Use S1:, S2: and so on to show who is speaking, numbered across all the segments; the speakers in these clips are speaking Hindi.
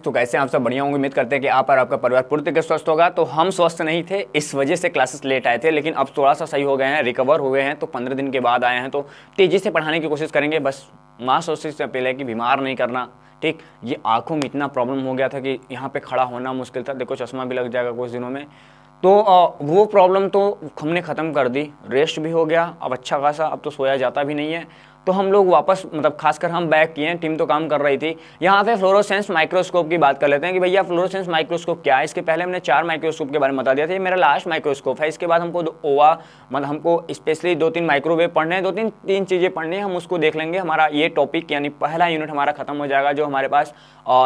S1: तो कैसे आप सब बढ़िया होंगे उम्मीद करते हैं कि आप और आपका परिवार पूरी तरीके स्वस्थ होगा तो हम स्वस्थ नहीं थे इस वजह से क्लासेस लेट आए थे लेकिन अब थोड़ा सा सही हो गए हैं रिकवर हुए हैं तो पंद्रह दिन के बाद आए हैं तो तेज़ी से पढ़ाने की कोशिश करेंगे बस माँ सोचने से पहले कि बीमार नहीं करना ठीक ये आँखों में इतना प्रॉब्लम हो गया था कि यहाँ पर खड़ा होना मुश्किल था देखो चश्मा भी लग जाएगा कुछ दिनों में तो वो प्रॉब्लम तो हमने ख़त्म कर दी रेस्ट भी हो गया अब अच्छा खासा अब तो सोया जाता भी नहीं है तो हम लोग वापस मतलब खासकर हम बैक किए टीम तो काम कर रही थी यहाँ पे फ्लोरोसेंस माइक्रोस्कोप की बात कर लेते हैं कि भैया फ्लोरोसेंस माइक्रोस्कोप क्या है इसके पहले हमने चार माइक्रोस्कोप के बारे में बता दिया था ये मेरा लास्ट माइक्रोस्कोप है इसके बाद हमको ओवा मतलब हमको स्पेशली दो तीन माइक्रोवेव पढ़ने हैं दो तीन तीन चीज़ें पढ़ने हैं हम उसको देख लेंगे हमारा ये टॉपिक यानी पहला यूनिट हमारा खत्म हो जाएगा जो हमारे पास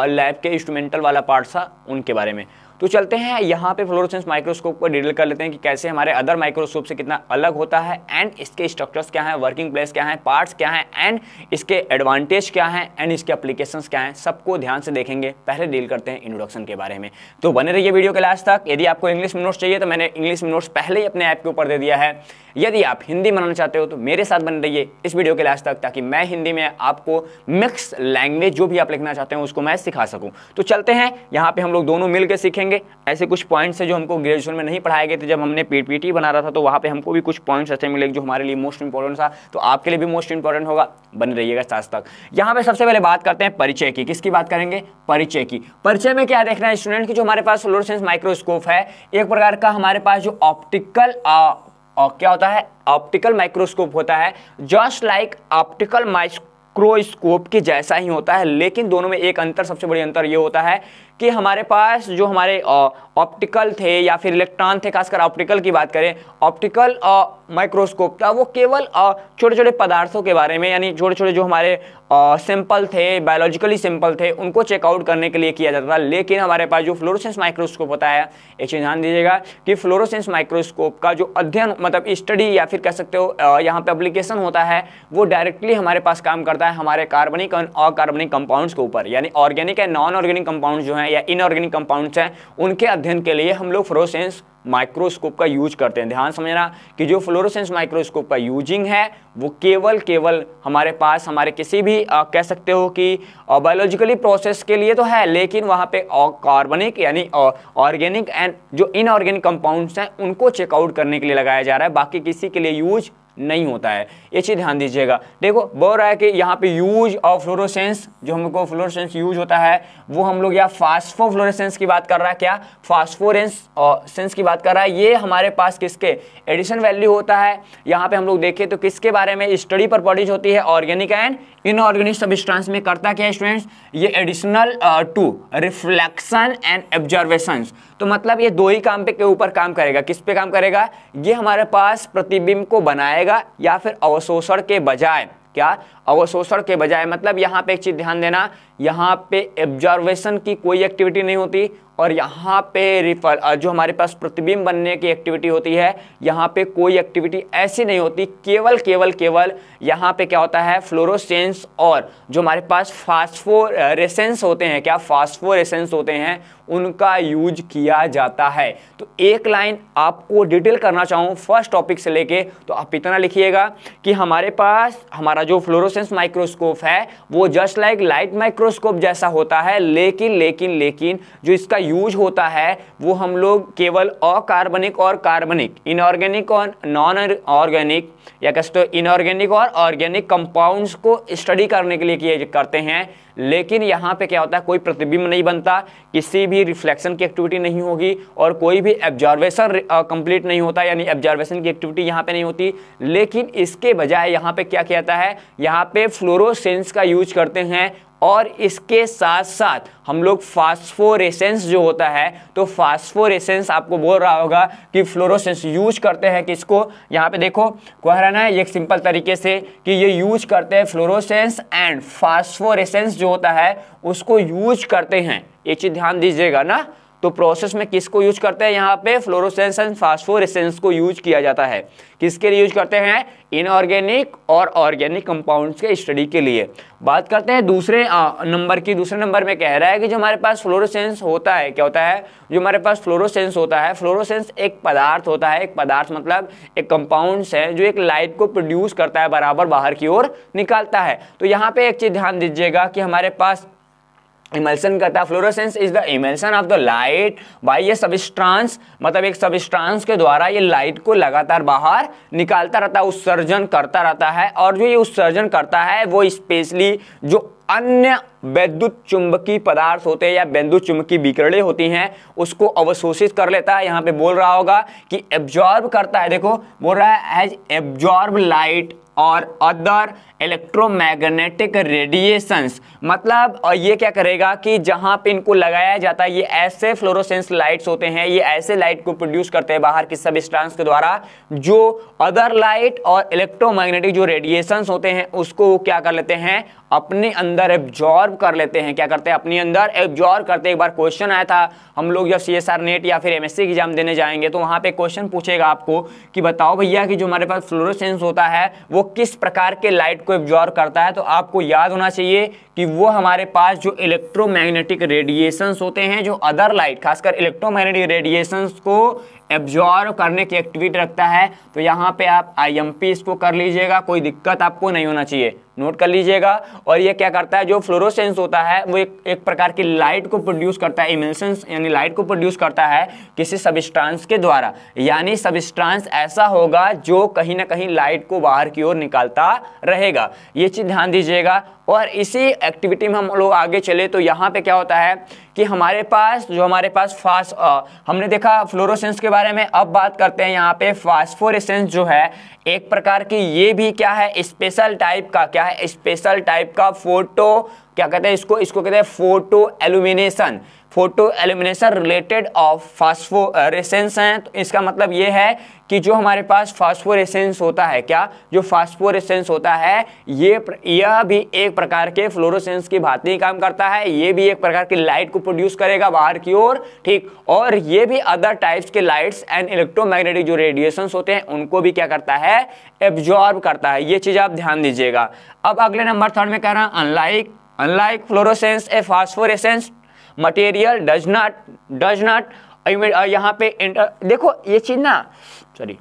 S1: लैब के इंस्ट्रूमेंटल वाला पार्ट था उनके बारे में तो चलते हैं यहाँ पे फ्लोरोसेंस माइक्रोस्कोप को डिटेल कर लेते हैं कि कैसे हमारे अदर माइक्रोस्कोप से कितना अलग होता है एंड इसके स्ट्रक्चर्स क्या हैं वर्किंग प्लेस क्या हैं पार्ट्स क्या हैं एंड इसके एडवांटेज क्या हैं एंड इसके अप्लीकेशन क्या हैं सबको ध्यान से देखेंगे पहले डील करते हैं इंट्रोडक्शन के बारे में तो बने रहिए वीडियो के लास्ट तक यदि आपको इंग्लिश में नोट्स चाहिए तो मैंने इंग्लिश में नोट्स पहले ही अपने ऐप के ऊपर दे दिया है यदि आप हिंदी बनाना चाहते हो तो मेरे साथ बन रहिए इस वीडियो के लास्ट तक ताकि मैं हिंदी में आपको मिक्स लैंग्वेज जो भी आप लिखना चाहते हैं उसको मैं सिखा सकूँ तो चलते हैं यहाँ पे हम लोग दोनों मिलकर सीखेंगे करेंगे ऐसे कुछ पॉइंट्स हैं जो हमको ग्रेजुएशन में नहीं पढ़ाए गए थे जब हमने पीपीटी बना रहा था तो वहाँ पे हमको भी कुछ पॉइंट्स ऐसे मिले जो हमारे लिए मोस्ट इंपॉर्टेंट था तो आपके लिए भी मोस्ट इंपॉर्टेंट होगा बन रहिएगा साथ तक यहाँ पे सबसे पहले बात करते हैं परिचय की किसकी बात करेंगे परिचय की परिचय में क्या देखना है स्टूडेंट की जो हमारे पास सोलोरसेंस माइक्रोस्कोप है एक प्रकार का हमारे पास जो ऑप्टिकल और क्या होता है ऑप्टिकल माइक्रोस्कोप होता है जस्ट लाइक ऑप्टिकल माइक्रोस्कोप के जैसा ही होता है लेकिन दोनों में एक अंतर सबसे बड़ी अंतर ये होता है कि हमारे पास जो हमारे ऑप्टिकल थे या फिर इलेक्ट्रॉन थे खासकर ऑप्टिकल की बात करें ऑप्टिकल माइक्रोस्कोप था वो केवल छोटे छोटे पदार्थों के बारे में यानी छोटे छोटे जो हमारे सिंपल थे बायोलॉजिकली सिंपल थे उनको चेकआउट करने के लिए किया जाता था लेकिन हमारे पास जो फ्लोरोसेंस माइक्रोस्कोप होता है एक चीज़ ध्यान दीजिएगा कि फ्लोरोसेंस माइक्रोस्कोप का जो अध्ययन मतलब स्टडी या फिर कह सकते हो यहाँ पे अप्लीकेशन होता है वो डायरेक्टली हमारे पास काम करता है हमारे कार्बनिक और कार्बनिक कंपाउंड्स के ऊपर यानी organic and non organic compound जो है हैं या इनऑर्गेनिक कंपाउंड्स हैं उनके अध्ययन के लिए हम लोग फ्लोरोसेंस माइक्रोस्कोप का यूज करते हैं ध्यान समझना कि जो फ्लोरोसेंस माइक्रोस्कोप का यूजिंग है वो केवल केवल हमारे पास हमारे किसी भी आ, कह सकते हो कि बायोलॉजिकली प्रोसेस के लिए तो है लेकिन वहाँ पे कार्बनिक यानी ऑर्गेनिक एंड जो इनऑर्गेनिक कंपाउंड्स हैं उनको चेकआउट करने के लिए लगाया जा रहा है बाकी किसी के लिए यूज नहीं होता है ये चीज़ ध्यान दीजिएगा देखो बोल रहा है कि यहाँ पे यूज ऑफ फ्लोरोसेंस जो हमको फ्लोरोसेंस यूज होता है वो हम लोग यहाँ फास्फो फ्लोरोसेंस की बात कर रहा है क्या फास्फोरेंस और सेंस की बात कर रहा है ये हमारे पास किसके एडिशन वैल्यू होता है यहाँ पर हम लोग देखें तो किसके बारे में स्टडी पर होती है ऑर्गेनिक एंड इनऑर्गेनिक सबिस्टांस में करता क्या है स्टूडेंट्स ये additional to reflection and observation तो मतलब ये दो ही काम पे के ऊपर काम करेगा किस पे काम करेगा ये हमारे पास प्रतिबिंब को बनाएगा या फिर अवशोषण के बजाय क्या अवशोषण के बजाय मतलब यहाँ पे एक चीज़ ध्यान देना यहाँ पे एब्जॉर्वेशन की कोई एक्टिविटी नहीं होती और यहाँ पे रिफल जो हमारे पास प्रतिबिंब बनने की एक्टिविटी होती है यहाँ पे कोई एक्टिविटी ऐसी नहीं होती केवल केवल केवल यहाँ पे क्या होता है फ्लोरोसेंस और जो हमारे पास फास्फोरेसेंस होते हैं क्या फास्फोरेसेंस होते हैं उनका यूज किया जाता है तो एक लाइन आपको डिटेल करना चाहूँ फर्स्ट टॉपिक से लेके तो आप इतना लिखिएगा कि हमारे पास हमारा जो फ्लोरोसेंस फ्लोरोसेंस माइक्रोस्कोप है वो जस्ट लाइक लाइट माइक्रोस्कोप जैसा होता है लेकिन लेकिन लेकिन जो इसका यूज होता है वो हम लोग केवल अकार्बनिक और कार्बनिक इनऑर्गेनिक और नॉन ऑर्गेनिक या कह सकते इनऑर्गेनिक और ऑर्गेनिक कंपाउंड्स को स्टडी करने के लिए किए करते हैं लेकिन यहाँ पे क्या होता है कोई प्रतिबिंब नहीं बनता किसी भी रिफ्लेक्शन की एक्टिविटी नहीं होगी और कोई भी एब्जॉर्वेशन कंप्लीट नहीं होता यानी एब्जॉर्वेशन की एक्टिविटी यहाँ पे नहीं होती लेकिन इसके बजाय यहाँ पे क्या कहता है यहाँ पे फ्लोरोसेंस का यूज करते हैं और इसके साथ साथ हम लोग फास्फोरेसेंस जो होता है तो फास्फोरेसेंस आपको बोल रहा होगा कि फ्लोरोसेंस यूज करते हैं किसको यहाँ पे देखो कह रहा है एक सिंपल तरीके से कि ये यूज करते हैं फ्लोरोसेंस एंड फास्फोरेसेंस जो होता है उसको यूज करते हैं ये चीज़ ध्यान दीजिएगा ना तो प्रोसेस में किसको यूज करते हैं यहाँ पे फ्लोरोसेंस एंड फास्फोरेसेंस को यूज किया जाता है किसके लिए यूज करते हैं इनऑर्गेनिक और ऑर्गेनिक कंपाउंड्स के स्टडी के लिए बात करते हैं दूसरे नंबर की दूसरे नंबर में कह रहा है कि जो हमारे पास फ्लोरोसेंस होता है क्या होता है जो हमारे पास फ्लोरोसेंस होता है फ्लोरोसेंस एक पदार्थ होता है एक पदार्थ मतलब एक कंपाउंड्स है जो एक लाइट को प्रोड्यूस करता है बराबर बाहर की ओर निकालता है तो यहाँ पे एक चीज़ ध्यान दीजिएगा कि हमारे पास इमल्सन का था fluorescence is the emission of the light by ये सबस्ट्रांस मतलब एक सबस्ट्रांस के द्वारा ये लाइट को लगातार बाहर निकालता रहता है उत्सर्जन करता रहता है और जो ये उत्सर्जन करता है वो स्पेशली जो अन्य वैद्युत चुंबकीय पदार्थ होते हैं या वैद्युत चुंबकीय विकिरणें होती हैं उसको अवशोषित कर लेता है यहाँ पे बोल रहा होगा कि एब्जॉर्ब करता है देखो बोल रहा है एज एब्जॉर्ब लाइट और अदर इलेक्ट्रोमैग्नेटिक रेडिएशंस मतलब ये क्या करेगा कि जहाँ पे इनको लगाया जाता है ये ऐसे फ्लोरोसेंस लाइट्स होते हैं ये ऐसे लाइट को प्रोड्यूस करते हैं बाहर की स्टांस के द्वारा जो अदर लाइट और इलेक्ट्रोमैग्नेटिक जो रेडिएशंस होते हैं उसको क्या कर लेते हैं अपने अंदर एब्जॉर्ब कर लेते हैं क्या करते हैं अपने अंदर एब्जॉर्ब करते हैं एक बार क्वेश्चन आया था हम लोग जब सी एस आर नेट या फिर एम एग्जाम देने जाएंगे तो वहाँ पे क्वेश्चन पूछेगा आपको कि बताओ भैया कि जो हमारे पास फ्लोरोसेंस होता है वो किस प्रकार के लाइट को एब्जॉर्व करता है तो आपको याद होना चाहिए कि वो हमारे पास जो इलेक्ट्रोमैग्नेटिक रेडिएशंस होते हैं जो अदर लाइट खासकर इलेक्ट्रोमैग्नेटिक रेडिएशंस को एब्जॉर्व करने की एक्टिविटी रखता है तो यहाँ पे आप आईएमपी इसको कर लीजिएगा कोई दिक्कत आपको नहीं होना चाहिए नोट कर लीजिएगा और ये क्या करता है जो फ्लोरोसेंस होता है वो एक एक प्रकार की लाइट को प्रोड्यूस करता है इमेंसेंस यानी लाइट को प्रोड्यूस करता है किसी सबस्ट्रांस के द्वारा यानी सबस्ट्रांस ऐसा होगा जो कहीं ना कहीं लाइट को बाहर की ओर निकालता रहेगा ये चीज़ ध्यान दीजिएगा और इसी एक्टिविटी में हम लोग आगे चले तो यहाँ पे क्या होता है कि हमारे पास जो हमारे पास फास हमने देखा फ्लोरोसेंस के बारे में अब बात करते हैं यहाँ पे फास्फोरेसेंस जो है एक प्रकार की ये भी क्या है स्पेशल टाइप का क्या है स्पेशल टाइप का फोटो क्या कहते हैं इसको इसको कहते हैं photo illumination photo elimination related of phosphorescence हैं तो इसका मतलब ये है कि जो हमारे पास फास्फोरेसेंस होता है क्या जो फास्फोरेसेंस होता है ये यह भी एक प्रकार के फ्लोरोसेंस की भांति काम करता है ये भी एक प्रकार की लाइट को प्रोड्यूस करेगा बाहर की ओर ठीक और ये भी अदर टाइप्स के लाइट्स एंड इलेक्ट्रोमैग्नेटिक जो रेडिएशंस होते हैं उनको भी क्या करता है एब्जॉर्ब करता है ये चीज़ आप ध्यान दीजिएगा अब अगले नंबर थर्ड में कह रहा हूँ unlike unlike fluorescence a phosphorescence material does not does not यहाँ पे इंटर देखो ये चीज़ ना सॉरी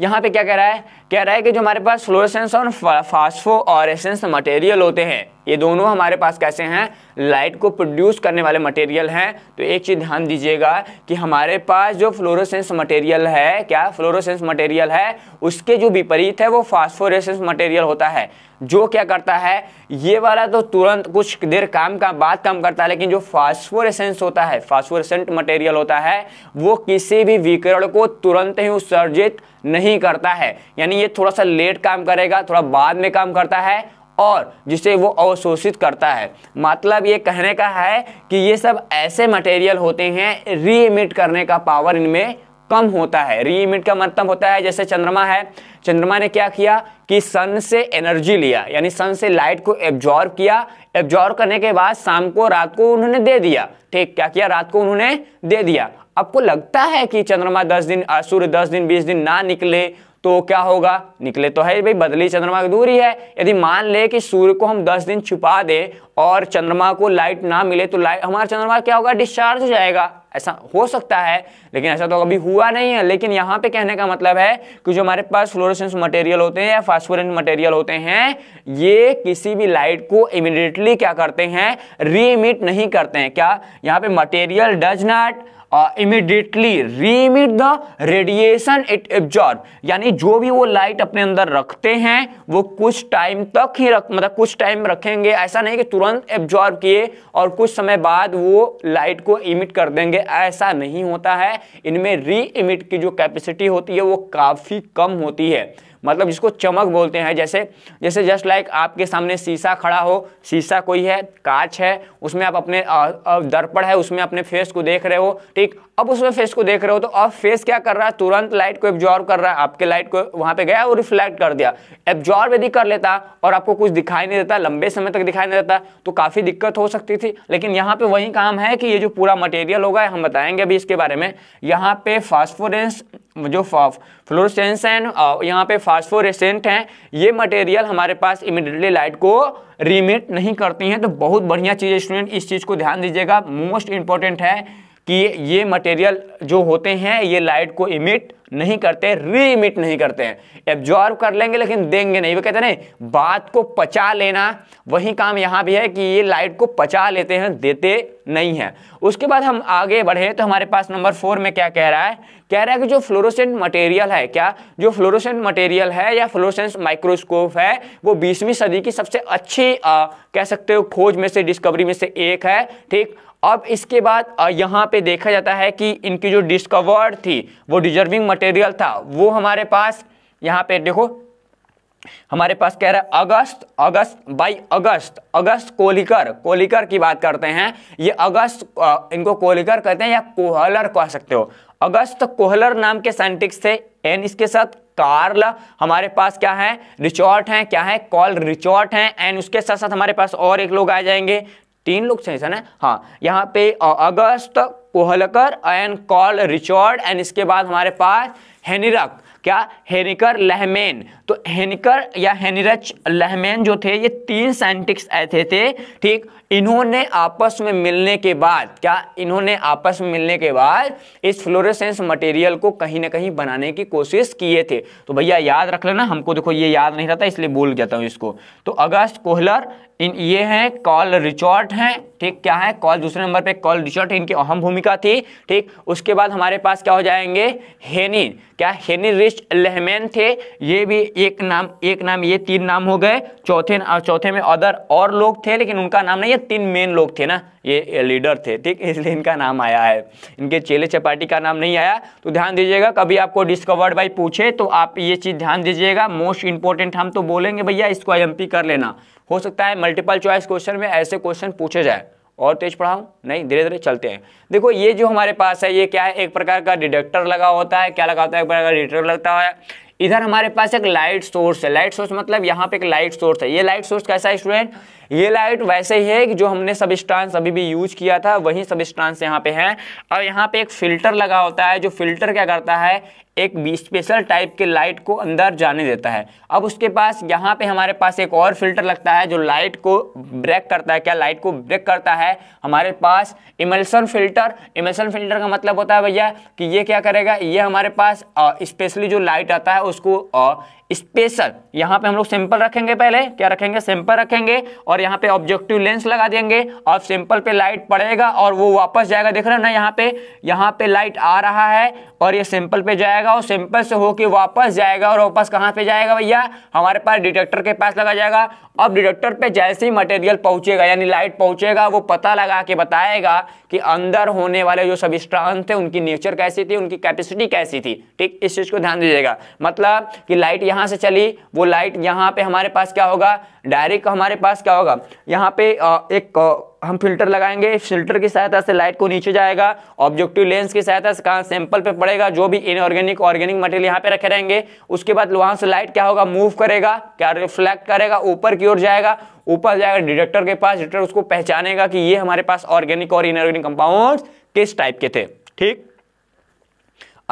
S1: यहाँ पे क्या कह रहा है कह रहा है कि जो हमारे पास फ्लोरसेंस और फास्फो एसेंस मटेरियल होते हैं ये दोनों हमारे पास कैसे हैं लाइट को प्रोड्यूस करने वाले मटेरियल हैं तो एक चीज़ ध्यान दीजिएगा कि हमारे पास जो फ्लोरोसेंस मटेरियल है क्या फ्लोरोसेंस मटेरियल है उसके जो विपरीत है वो फास्फोरेसेंस मटेरियल होता है जो क्या करता है ये वाला तो तुरंत कुछ देर काम का बाद काम करता है लेकिन जो फास्फोरेसेंस होता है फास्फोरेसेंट मटेरियल होता है वो किसी भी विकरण को तुरंत ही उत्सर्जित नहीं करता है यानी ये थोड़ा सा लेट काम करेगा थोड़ा बाद में काम करता है और जिसे वो अवशोषित करता है मतलब ये कहने का है कि ये सब ऐसे मटेरियल होते हैं रीइमिट करने का पावर इनमें कम होता है रीइमिट का मतलब होता है जैसे चंद्रमा है चंद्रमा ने क्या किया कि सन से एनर्जी लिया यानी सन से लाइट को एब्जॉर्व किया एब्जॉर्व करने के बाद शाम को रात को उन्होंने दे दिया ठीक क्या किया रात को उन्होंने दे दिया आपको लगता है कि चंद्रमा दस दिन सूर्य दस दिन बीस दिन ना निकले तो क्या होगा निकले तो है भाई बदली चंद्रमा की दूरी है यदि मान ले कि सूर्य को हम 10 दिन छुपा दें और चंद्रमा को लाइट ना मिले तो लाइट हमारा चंद्रमा क्या होगा डिस्चार्ज हो जाएगा ऐसा हो सकता है लेकिन ऐसा तो अभी हुआ नहीं है लेकिन यहाँ पे कहने का मतलब है कि जो हमारे पास फ्लोरोसेंस मटेरियल होते हैं या फास्फोरेंस मटेरियल होते हैं ये किसी भी लाइट को इमिडिएटली क्या करते हैं रीमिट नहीं करते हैं क्या यहाँ पे material does not immediately remit the radiation it absorb यानी जो भी वो लाइट अपने अंदर रखते हैं वो कुछ टाइम तक ही रख मतलब कुछ टाइम रखेंगे ऐसा नहीं कि तुरंत एब्जॉर्ब किए और कुछ समय बाद वो लाइट को इमिट कर देंगे ऐसा नहीं होता है इनमें री इमिट की जो कैपेसिटी होती है वो काफ़ी कम होती है मतलब जिसको चमक बोलते हैं जैसे जैसे जस्ट लाइक आपके सामने शीशा खड़ा हो शीशा कोई है कांच है उसमें आप अपने दर्पण है उसमें अपने फेस को देख रहे हो ठीक अब उसमें फेस को देख रहे हो तो अब फेस क्या कर रहा है तुरंत लाइट को एब्जॉर्व कर रहा है आपके लाइट को वहां पे गया और रिफ्लेक्ट कर दिया एब्जॉर्व यदि कर लेता और आपको कुछ दिखाई नहीं देता लंबे समय तक दिखाई नहीं देता तो काफ़ी दिक्कत हो सकती थी लेकिन यहाँ पे वही काम है कि ये जो पूरा मटेरियल होगा हम बताएंगे अभी इसके बारे में यहाँ पे फास्फोरेंस जो फ्लोरसेंस एंड यहाँ पे फास्फोरेसेंट हैं ये मटेरियल हमारे पास इमिडिएटली लाइट को रिमिट नहीं करती हैं तो बहुत बढ़िया चीज़ है स्टूडेंट इस चीज़ को ध्यान दीजिएगा मोस्ट इंपॉर्टेंट है कि ये मटेरियल जो होते हैं ये लाइट को इमिट नहीं करते री इमिट नहीं करते हैं एब्जॉर्व कर लेंगे लेकिन देंगे नहीं वो कहते नहीं बात को पचा लेना वही काम यहाँ भी है कि ये लाइट को पचा लेते हैं देते नहीं है उसके बाद हम आगे बढ़े तो हमारे पास नंबर फोर में क्या कह रहा है कह रहा है कि जो फ्लोरोसेंट मटेरियल है क्या जो फ्लोरोसेंट मटेरियल है या फ्लोरोसेंट माइक्रोस्कोप है वो बीसवीं सदी की सबसे अच्छी आ, कह सकते हो खोज में से डिस्कवरी में से एक है ठीक अब इसके बाद यहाँ पे देखा जाता है कि इनकी जो डिस्कवर्ड थी वो डिजर्विंग मटेरियल था वो हमारे पास यहाँ पे देखो हमारे पास कह रहा है August August by August August Kohler Kohler की बात करते हैं ये अगस्त इनको कोलिकर कहते हैं या कोहलर कह सकते हो अगस्त कोहलर नाम के साइंटिस्ट थे एन इसके साथ कार्ल हमारे पास क्या है रिचॉर्ट हैं क्या है कॉल रिचॉर्ट हैं एंड उसके साथ साथ हमारे पास और एक लोग आ जाएंगे तीन लोग सही है हाँ यहाँ पे August Kohler and Karl Reichert and इसके बाद हमारे पास हेनिरक क्या हेनिकर लहमेन तो हेनिकर या हेनिरच लहमेन जो थे ये तीन साइंटिस्ट आए थे थे ठीक इन्होंने आपस में मिलने के बाद क्या इन्होंने आपस में मिलने के बाद इस फ्लोरेसेंस मटेरियल को कहीं ना कहीं बनाने की कोशिश किए थे तो भैया याद रख लेना हमको देखो ये याद नहीं रहता इसलिए बोल जाता हूँ इसको तो अगस्त कोहलर इन ये हैं कॉल रिचॉर्ट हैं ठीक क्या है कॉल दूसरे नंबर पे कॉल रिचॉर्ट इनकी अहम भूमिका थी ठीक उसके बाद हमारे पास क्या हो जाएंगे हेनिन क्या हेनिन रिच लेहमैन थे ये भी एक नाम एक नाम ये तीन नाम हो गए चौथे चौथे में अदर और लोग थे लेकिन उनका नाम नहीं ये तीन मेन लोग थे ना ये लीडर थे ठीक इसलिए इनका नाम आया है इनके चेले चपाटी का नाम नहीं आया तो ध्यान दीजिएगा कभी आपको डिस्कवर्ड बाई पूछे तो आप ये चीज़ ध्यान दीजिएगा मोस्ट इंपॉर्टेंट हम तो बोलेंगे भैया इसको आई कर लेना हो सकता है मल्टीपल चॉइस क्वेश्चन में ऐसे क्वेश्चन पूछे जाए और तेज पढ़ाऊँ नहीं धीरे धीरे चलते हैं देखो ये जो हमारे पास है ये क्या है एक प्रकार का डिडक्टर लगा होता है क्या लगा होता है एक प्रकार का डिडक्टर लगता है इधर हमारे पास एक लाइट सोर्स है लाइट सोर्स मतलब यहाँ पे एक लाइट सोर्स है ये लाइट सोर्स कैसा है स्टूडेंट ये लाइट वैसे ही है कि जो हमने सबस्टांस अभी भी यूज किया था वही सबस्टांस यहाँ पे है और यहाँ पे एक फिल्टर लगा होता है जो फिल्टर क्या करता है एक स्पेशल टाइप के लाइट को अंदर जाने देता है अब उसके पास यहाँ पे हमारे पास एक और फिल्टर लगता है जो लाइट को ब्रेक करता है क्या लाइट को ब्रेक करता है हमारे पास इमल्सन फिल्टर इमल्सन फिल्टर का मतलब होता है भैया कि ये क्या करेगा ये हमारे पास स्पेशली जो लाइट आता है उसको स्पेशल यहां पे हम लोग सिंपल रखेंगे पहले क्या रखेंगे सिंपल रखेंगे और यहां पे ऑब्जेक्टिव लेंस लगा देंगे और सिंपल पे लाइट पड़ेगा और वो वापस जाएगा देख रहे हैं ना यहां पे यहां पे लाइट आ रहा है और ये सिंपल पे जाएगा और सिंपल से होके वापस जाएगा और वापस कहां पे जाएगा भैया हमारे पास डिटेक्टर के पास लगा जाएगा अब डिटेक्टर पे जैसे ही मटेरियल पहुंचेगा यानी लाइट पहुंचेगा वो पता लगा के बताएगा कि अंदर होने वाले जो सब सबस्ट्रांस थे उनकी नेचर कैसी थी उनकी कैपेसिटी कैसी थी ठीक इस चीज़ को ध्यान दीजिएगा मतलब कि लाइट यहाँ यहाँ से चली वो लाइट यहाँ पे हमारे पास क्या होगा डायरेक्ट हमारे पास क्या होगा यहाँ पे एक हम फिल्टर लगाएंगे फिल्टर की सहायता से लाइट को नीचे जाएगा ऑब्जेक्टिव लेंस की सहायता से कहाँ सैंपल पे पड़ेगा जो भी इनऑर्गेनिक ऑर्गेनिक मटेरियल यहाँ पे रखे रहेंगे उसके बाद वहाँ से लाइट क्या होगा मूव करेगा क्या रिफ्लेक्ट करेगा ऊपर की ओर जाएगा ऊपर जाएगा डिटेक्टर के पास डिटेक्टर उसको पहचानेगा कि ये हमारे पास ऑर्गेनिक और इनऑर्गेनिक कंपाउंड किस टाइप के थे ठीक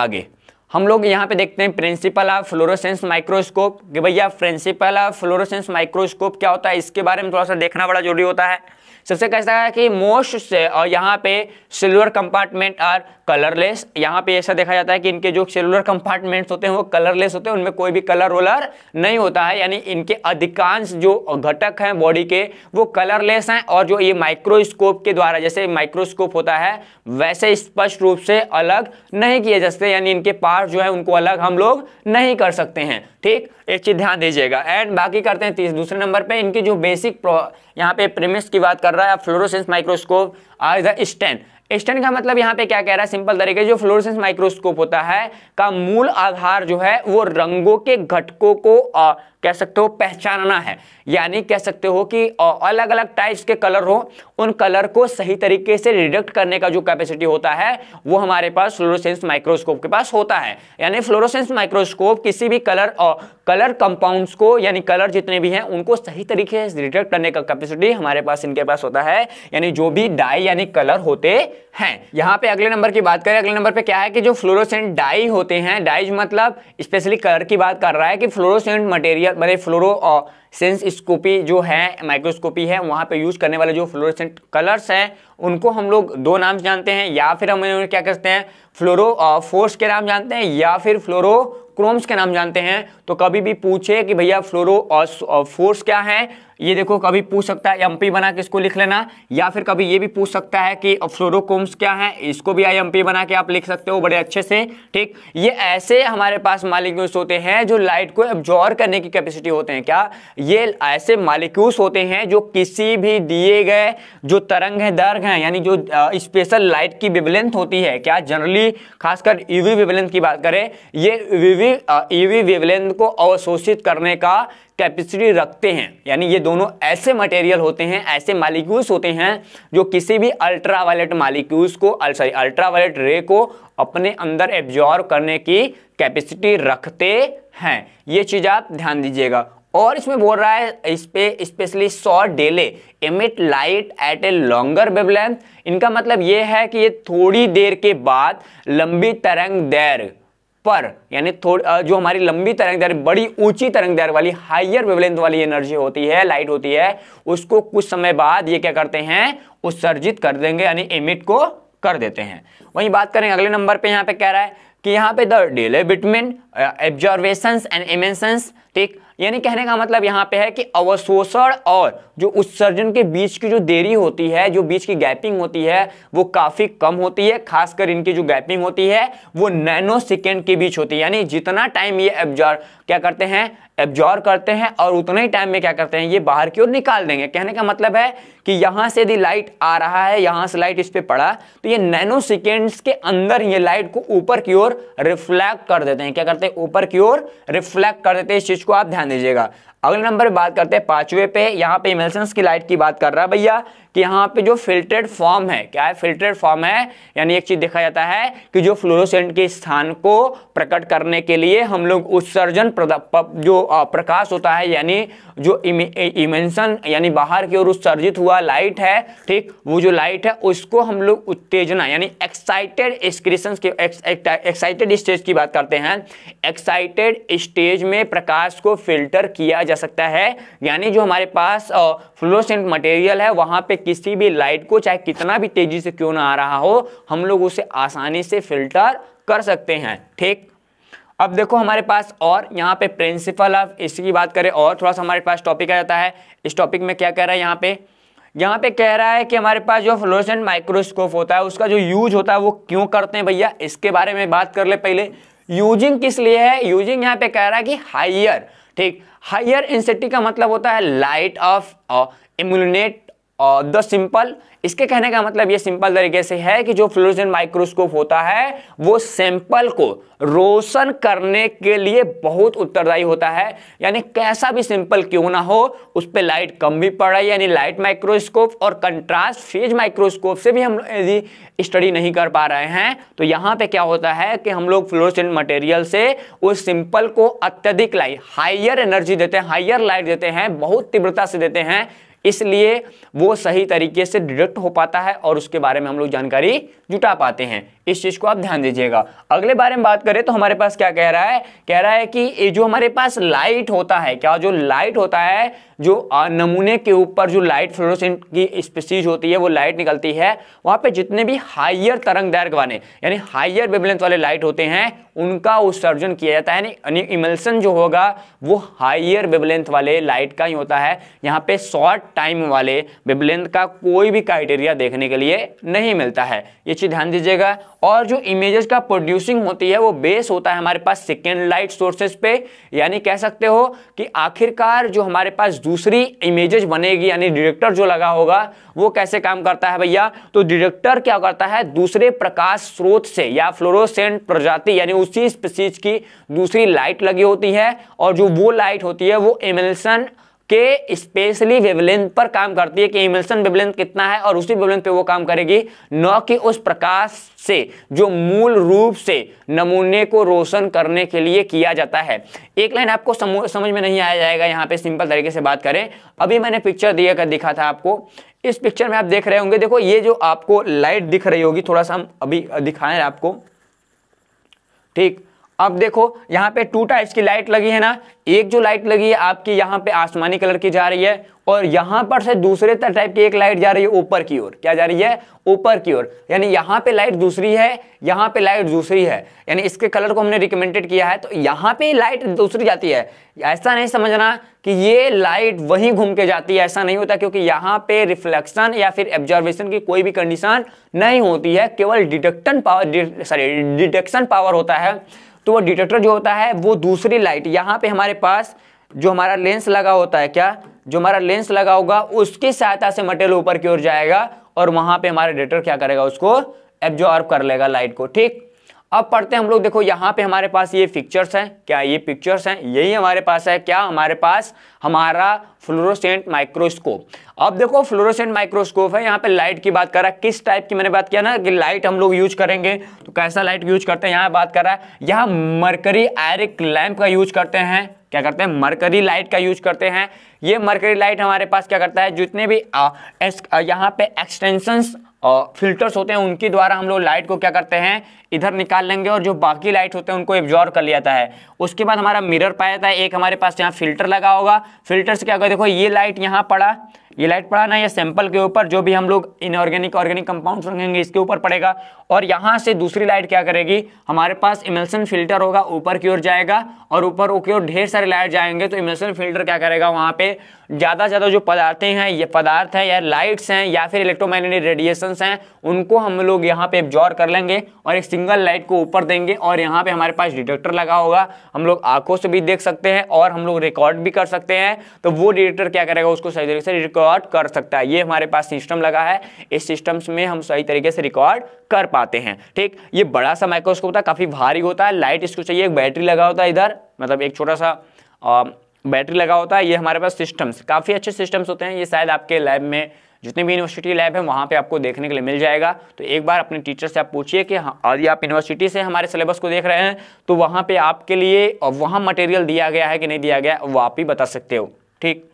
S1: आगे हम लोग यहाँ पे देखते हैं प्रिंसिपल ऑफ फ्लोरोसेंस माइक्रोस्कोप कि भैया प्रिंसिपल ऑफ फ्लोरोसेंस माइक्रोस्कोप क्या होता है इसके बारे में थोड़ा सा देखना बड़ा जरूरी होता है सबसे कहता है कि मोस्ट से और यहाँ पे सिल्वर कंपार्टमेंट और कलरलेस यहाँ पे ऐसा देखा जाता है कि इनके जो सेलुलर कंपार्टमेंट्स होते हैं वो कलरलेस होते हैं उनमें कोई भी कलर वलर नहीं होता है यानी इनके अधिकांश जो घटक हैं बॉडी के वो कलरलेस हैं और जो ये माइक्रोस्कोप के द्वारा जैसे माइक्रोस्कोप होता है वैसे स्पष्ट रूप से अलग नहीं किए जा यानी इनके पार्ट जो है उनको अलग हम लोग नहीं कर सकते हैं ठीक एक चीज ध्यान दीजिएगा एंड बाकी करते हैं तीस दूसरे नंबर पे इनके जो बेसिक यहाँ पे प्रेमिस की बात कर रहा है फ्लोरोसेंस माइक्रोस्कोप आज द स्टैंड स्टैंड का मतलब यहाँ पे क्या कह रहा है सिंपल तरीके जो फ्लोरसेंस माइक्रोस्कोप होता है का मूल आधार जो है वो रंगों के घटकों को कह सकते हो पहचानना है यानी कह सकते हो कि अलग अलग टाइप्स के कलर हो उन कलर को सही तरीके से डिडक्ट करने का जो कैपेसिटी होता है वो हमारे पास फ्लोरोसेंस माइक्रोस्कोप के पास होता है यानी फ्लोरोसेंस माइक्रोस्कोप किसी भी कलर और कलर कंपाउंड्स को यानी कलर जितने भी हैं उनको सही तरीके से डिटेक्ट करने का कैपेसिटी हमारे पास इनके पास होता है यानी जो भी डाई यानी कलर होते हैं यहाँ पे अगले नंबर की बात करें अगले नंबर पे क्या है कि जो फ्लोरोसेंट डाई होते हैं डाइज मतलब स्पेशली कलर की बात कर रहा है कि फ्लोरोसेंट मटेरियल स्पेक्ट्रोमीटर मैंने फ्लोरो सेंसस्कोपी जो है माइक्रोस्कोपी है वहाँ पे यूज़ करने वाले जो फ्लोरोसेंट कलर्स हैं उनको हम लोग दो नाम जानते हैं या फिर हम उन्हें क्या करते हैं फ्लोरो फोर्स के नाम जानते हैं या फिर फ्लोरो क्रोम्स के नाम जानते हैं तो कभी भी पूछे कि भैया फ्लोरो फोर्स क्या है ये देखो कभी पूछ सकता है एम बना के इसको लिख लेना या फिर कभी ये भी पूछ सकता है कि फ्लोरोकोम्स क्या है इसको भी आई एम बना के आप लिख सकते हो बड़े अच्छे से ठीक ये ऐसे हमारे पास मालिक्यूल्स होते हैं जो लाइट को एब्जॉर्व करने की कैपेसिटी होते हैं क्या ये ऐसे मालिक्यूल्स होते हैं जो किसी भी दिए गए जो तरंग है दर्ग हैं यानी जो स्पेशल लाइट की विवलेंथ होती है क्या जनरली खासकर ईवी e विवलेंथ की बात करें ये ईवी ईवी विवलेंथ को अवशोषित करने का कैपेसिटी रखते हैं यानी ये दोनों ऐसे मटेरियल होते हैं ऐसे मालिक्यूल्स होते हैं जो किसी भी अल्ट्रावायलेट मालिक्यूल्स को सॉरी अल्ट्रावायलेट रे को अपने अंदर एब्जॉर्व करने की कैपेसिटी रखते हैं ये चीज़ आप ध्यान दीजिएगा और इसमें बोल रहा है इस पे specially so delay emit light at a longer wavelength इनका मतलब ये है कि ये थोड़ी देर के बाद लंबी तरंग दैर पर यानी थोड़ा जो हमारी लंबी तरंगदैर बड़ी ऊंची तरंगदैर वाली हाइयर वेवलेंथ वाली एनर्जी होती है लाइट होती है उसको कुछ समय बाद ये क्या करते हैं उत्सर्जित कर देंगे यानी एमिट को कर देते हैं वहीं बात करें अगले नंबर पे यहाँ पे कह रहा है कि यहाँ पे the delay between absorptions and emission ठीक यानी कहने का मतलब यहाँ पे है कि अवशोषण और जो उत्सर्जन के बीच की जो देरी होती है जो बीच की गैपिंग होती है वो काफ़ी कम होती है खासकर इनकी जो गैपिंग होती है वो नैनो सेकेंड के बीच होती है यानी जितना टाइम ये एब्जॉर्व क्या करते हैं एब्जॉर्व करते हैं और उतना ही टाइम में क्या करते हैं ये बाहर की ओर निकाल देंगे कहने का मतलब है कि यहाँ से यदि लाइट आ रहा है यहाँ से लाइट इस पर पड़ा तो ये नैनो सेकेंड्स के अंदर ये लाइट को ऊपर की ओर रिफ्लैक्ट कर देते हैं क्या करते हैं ऊपर की ओर रिफ्लैक्ट कर देते हैं इस चीज़ को आप ध्यान ध्यान अगले नंबर पे बात करते हैं पांचवे पे यहाँ पे इमेल्सन्स की लाइट की बात कर रहा है भैया कि यहाँ पे जो फिल्टर्ड फॉर्म है क्या है फिल्टर्ड फॉर्म है यानी एक चीज देखा जाता है कि जो फ्लोरोसेंट के स्थान को प्रकट करने के लिए हम लोग उत्सर्जन जो प्रकाश होता है यानी जो इमेंशन यानी बाहर की ओर उत्सर्जित हुआ लाइट है ठीक वो जो लाइट है उसको हम लोग उत्तेजना यानी एक्साइटेड एक्सक्रिशन के एक्साइटेड स्टेज की बात करते हैं एक्साइटेड स्टेज में प्रकाश को फिल्टर किया जा सकता है यानी जो हमारे पास फ्लोरोसेंट मटेरियल है वहाँ पे किसी भी लाइट को चाहे कितना भी तेजी से क्यों ना आ रहा हो हम लोग उसे आसानी से फिल्टर कर सकते हैं ठीक अब देखो हमारे पास और यहाँ पे प्रिंसिपल ऑफ इसकी बात करें और थोड़ा सा हमारे पास टॉपिक आ जाता है इस टॉपिक में क्या कह रहा है यहाँ पे यहाँ पे कह रहा है कि हमारे पास जो फ्लोरोसेंट माइक्रोस्कोप होता है उसका जो यूज होता है वो क्यों करते हैं भैया इसके बारे में बात कर ले पहले यूजिंग किस लिए है यूजिंग यहाँ पे कह रहा है कि हाइयर ठीक हायर इंसेटी का मतलब होता है लाइट ऑफ इम्यूनेट और द सिंपल इसके कहने का मतलब ये सिंपल तरीके से है कि जो फ्लोरोसेंट माइक्रोस्कोप होता है वो सैंपल को रोशन करने के लिए बहुत उत्तरदायी होता है यानी कैसा भी सिंपल क्यों ना हो उस पर लाइट कम भी पड़ रही है यानी लाइट माइक्रोस्कोप और कंट्रास्ट फेज माइक्रोस्कोप से भी हम यदि स्टडी नहीं कर पा रहे हैं तो यहाँ पे क्या होता है कि हम लोग फ्लोरोसेंट मटेरियल से उस सिंपल को अत्यधिक लाइट हाइयर एनर्जी देते हैं हाइयर लाइट देते हैं बहुत तीव्रता से देते हैं इसलिए वो सही तरीके से डिडक्ट हो पाता है और उसके बारे में हम लोग जानकारी जुटा पाते हैं इस चीज़ को आप ध्यान दीजिएगा अगले बारे में बात करें तो हमारे पास क्या कह रहा है कह रहा है कि ये जो हमारे पास लाइट होता है क्या जो लाइट होता है जो नमूने के ऊपर जो लाइट फ्लोरोसेंट की स्पीसीज होती है वो लाइट निकलती है वहां पे जितने भी हाइयर तरंग दैर्घ वाले यानी हाइयर वेबलेंथ वाले लाइट होते हैं उनका उत्सर्जन किया जाता है यानी इमल्सन जो होगा वो हाइयर वेबलेंथ वाले लाइट का ही होता है यहाँ पे शॉर्ट टाइम वाले वेबलेंथ का कोई भी क्राइटेरिया देखने के लिए नहीं मिलता है ये चीज़ ध्यान दीजिएगा और जो इमेजेस का प्रोड्यूसिंग होती है वो बेस होता है हमारे पास सेकेंड लाइट सोर्सेज पे यानी कह सकते हो कि आखिरकार जो हमारे पास दूसरी इमेजेज बनेगी यानी डिरेक्टर जो लगा होगा वो कैसे काम करता है भैया तो डिरेक्टर क्या करता है दूसरे प्रकाश स्रोत से या फ्लोरोसेंट प्रजाति यानी उसी स्पीसीज की दूसरी लाइट लगी होती है और जो वो लाइट होती है वो एमिलसन के स्पेशली वेवलेंथ पर काम करती है कि इमल्सन वेवलेंथ कितना है और उसी वेवलेंथ पे वो काम करेगी न कि उस प्रकाश से जो मूल रूप से नमूने को रोशन करने के लिए किया जाता है एक लाइन आपको समझ में नहीं आया जाएगा यहाँ पे सिंपल तरीके से बात करें अभी मैंने पिक्चर दिया कर दिखा था आपको इस पिक्चर में आप देख रहे होंगे देखो ये जो आपको लाइट दिख रही होगी थोड़ा सा हम अभी दिखाएं आपको ठीक अब देखो यहाँ पे टू टाइप्स की लाइट लगी है ना एक जो लाइट लगी है आपकी यहाँ पे आसमानी कलर की जा रही है और यहाँ पर से दूसरे टाइप की एक लाइट जा रही है ऊपर की ओर क्या जा रही है ऊपर की ओर यानी यहाँ पे लाइट दूसरी है यहाँ पे लाइट दूसरी है यानी इसके कलर को हमने रिकमेंडेड किया है तो यहाँ पे लाइट दूसरी जाती है ऐसा नहीं समझना कि ये लाइट वहीं घूम के जाती है ऐसा नहीं होता क्योंकि यहाँ पे रिफ्लेक्शन या फिर एब्जॉर्वेशन की कोई भी कंडीशन नहीं होती है केवल deduction power sorry deduction power होता है तो वो डिटेक्टर जो होता है वो दूसरी लाइट यहाँ पे हमारे पास जो हमारा लेंस लगा होता है क्या जो हमारा लेंस लगा होगा उसकी सहायता से मटेरियल ऊपर की ओर जाएगा और वहां पे हमारा डिटेक्टर क्या करेगा उसको एब्जॉर्ब कर लेगा लाइट को ठीक अब पढ़ते हैं हम लोग देखो यहाँ पे हमारे पास ये पिक्चर्स हैं क्या ये पिक्चर्स हैं यही हमारे पास है क्या हमारे पास हमारा फ्लोरोसेंट माइक्रोस्कोप अब देखो फ्लोरोसेंट माइक्रोस्कोप है यहाँ पे लाइट की बात कर रहा है किस टाइप की मैंने बात किया ना कि लाइट हम लोग यूज करेंगे तो कैसा लाइट यूज करते हैं यहाँ बात कर रहा है यहाँ मरकरी आयरिक लैम्प का यूज करते हैं क्या करते हैं मरकरी लाइट का यूज करते हैं ये मरकरी लाइट हमारे पास क्या करता है जितने भी यहाँ पे एक्सटेंशंस फिल्टर्स होते हैं उनके द्वारा हम लोग लाइट को क्या करते हैं इधर निकाल लेंगे और जो बाकी लाइट होते हैं उनको एब्जॉर्व कर लिया जाता है उसके बाद हमारा मिरर पाया जाता है एक हमारे पास यहाँ फिल्टर लगा होगा फिल्टर से क्या होगा देखो ये लाइट यहाँ पड़ा ये लाइट पड़ा ना ये सैंपल के ऊपर जो भी हम लोग इनऑर्गेनिक ऑर्गेनिक कंपाउंड रखेंगे इसके ऊपर पड़ेगा और यहाँ से दूसरी लाइट क्या करेगी हमारे पास इमल्सन फिल्टर होगा ऊपर की ओर जाएगा और ऊपर की ओर ढेर सारे लाइट जाएंगे तो इमल्सन फिल्टर क्या करेगा वहाँ पे ज़्यादा से ज़्यादा जो पदार्थें हैं ये पदार्थ हैं या लाइट्स हैं या फिर इलेक्ट्रोमैग्नेटिक रेडिएशंस हैं उनको हम लोग यहाँ पे एब्जॉर्व कर लेंगे और एक सिंगल लाइट को ऊपर देंगे और यहाँ पे हमारे पास डिटेक्टर लगा होगा हम लोग आंखों से भी देख सकते हैं और हम लोग रिकॉर्ड भी कर सकते हैं तो वो डिटेक्टर क्या करेगा उसको सही तरीके से रिकॉर्ड कर सकता है ये हमारे पास सिस्टम लगा है इस सिस्टम्स में हम सही तरीके से रिकॉर्ड कर पाते हैं ठीक ये बड़ा सा माइक्रोस्कोप होता है काफ़ी भारी होता है लाइट इसको चाहिए एक बैटरी लगा होता है इधर मतलब एक छोटा सा बैटरी लगा होता है ये हमारे पास सिस्टम्स काफ़ी अच्छे सिस्टम्स होते हैं ये शायद आपके लैब में जितने भी यूनिवर्सिटी लैब हैं वहाँ पे आपको देखने के लिए मिल जाएगा तो एक बार अपने टीचर से आप पूछिए कि यदि हाँ, आप यूनिवर्सिटी से हमारे सिलेबस को देख रहे हैं तो वहाँ पर आपके लिए और वहाँ मटेरियल दिया गया है कि नहीं दिया गया वो आप ही बता सकते हो ठीक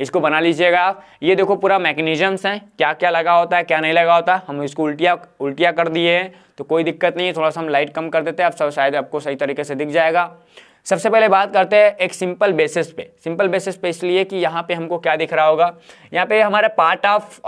S1: इसको बना लीजिएगा ये देखो पूरा मैकेनिजम्स हैं क्या क्या लगा होता है क्या नहीं लगा होता हम इसको उल्टिया उल्टिया कर दिए हैं तो कोई दिक्कत नहीं है थोड़ा सा हम लाइट कम कर देते हैं आप सब शायद आपको सही तरीके से दिख जाएगा सबसे पहले बात करते हैं एक सिंपल बेसिस पे सिंपल बेसिस पे इसलिए कि यहाँ पे हमको क्या दिख रहा होगा यहाँ पे हमारा पार्ट ऑफ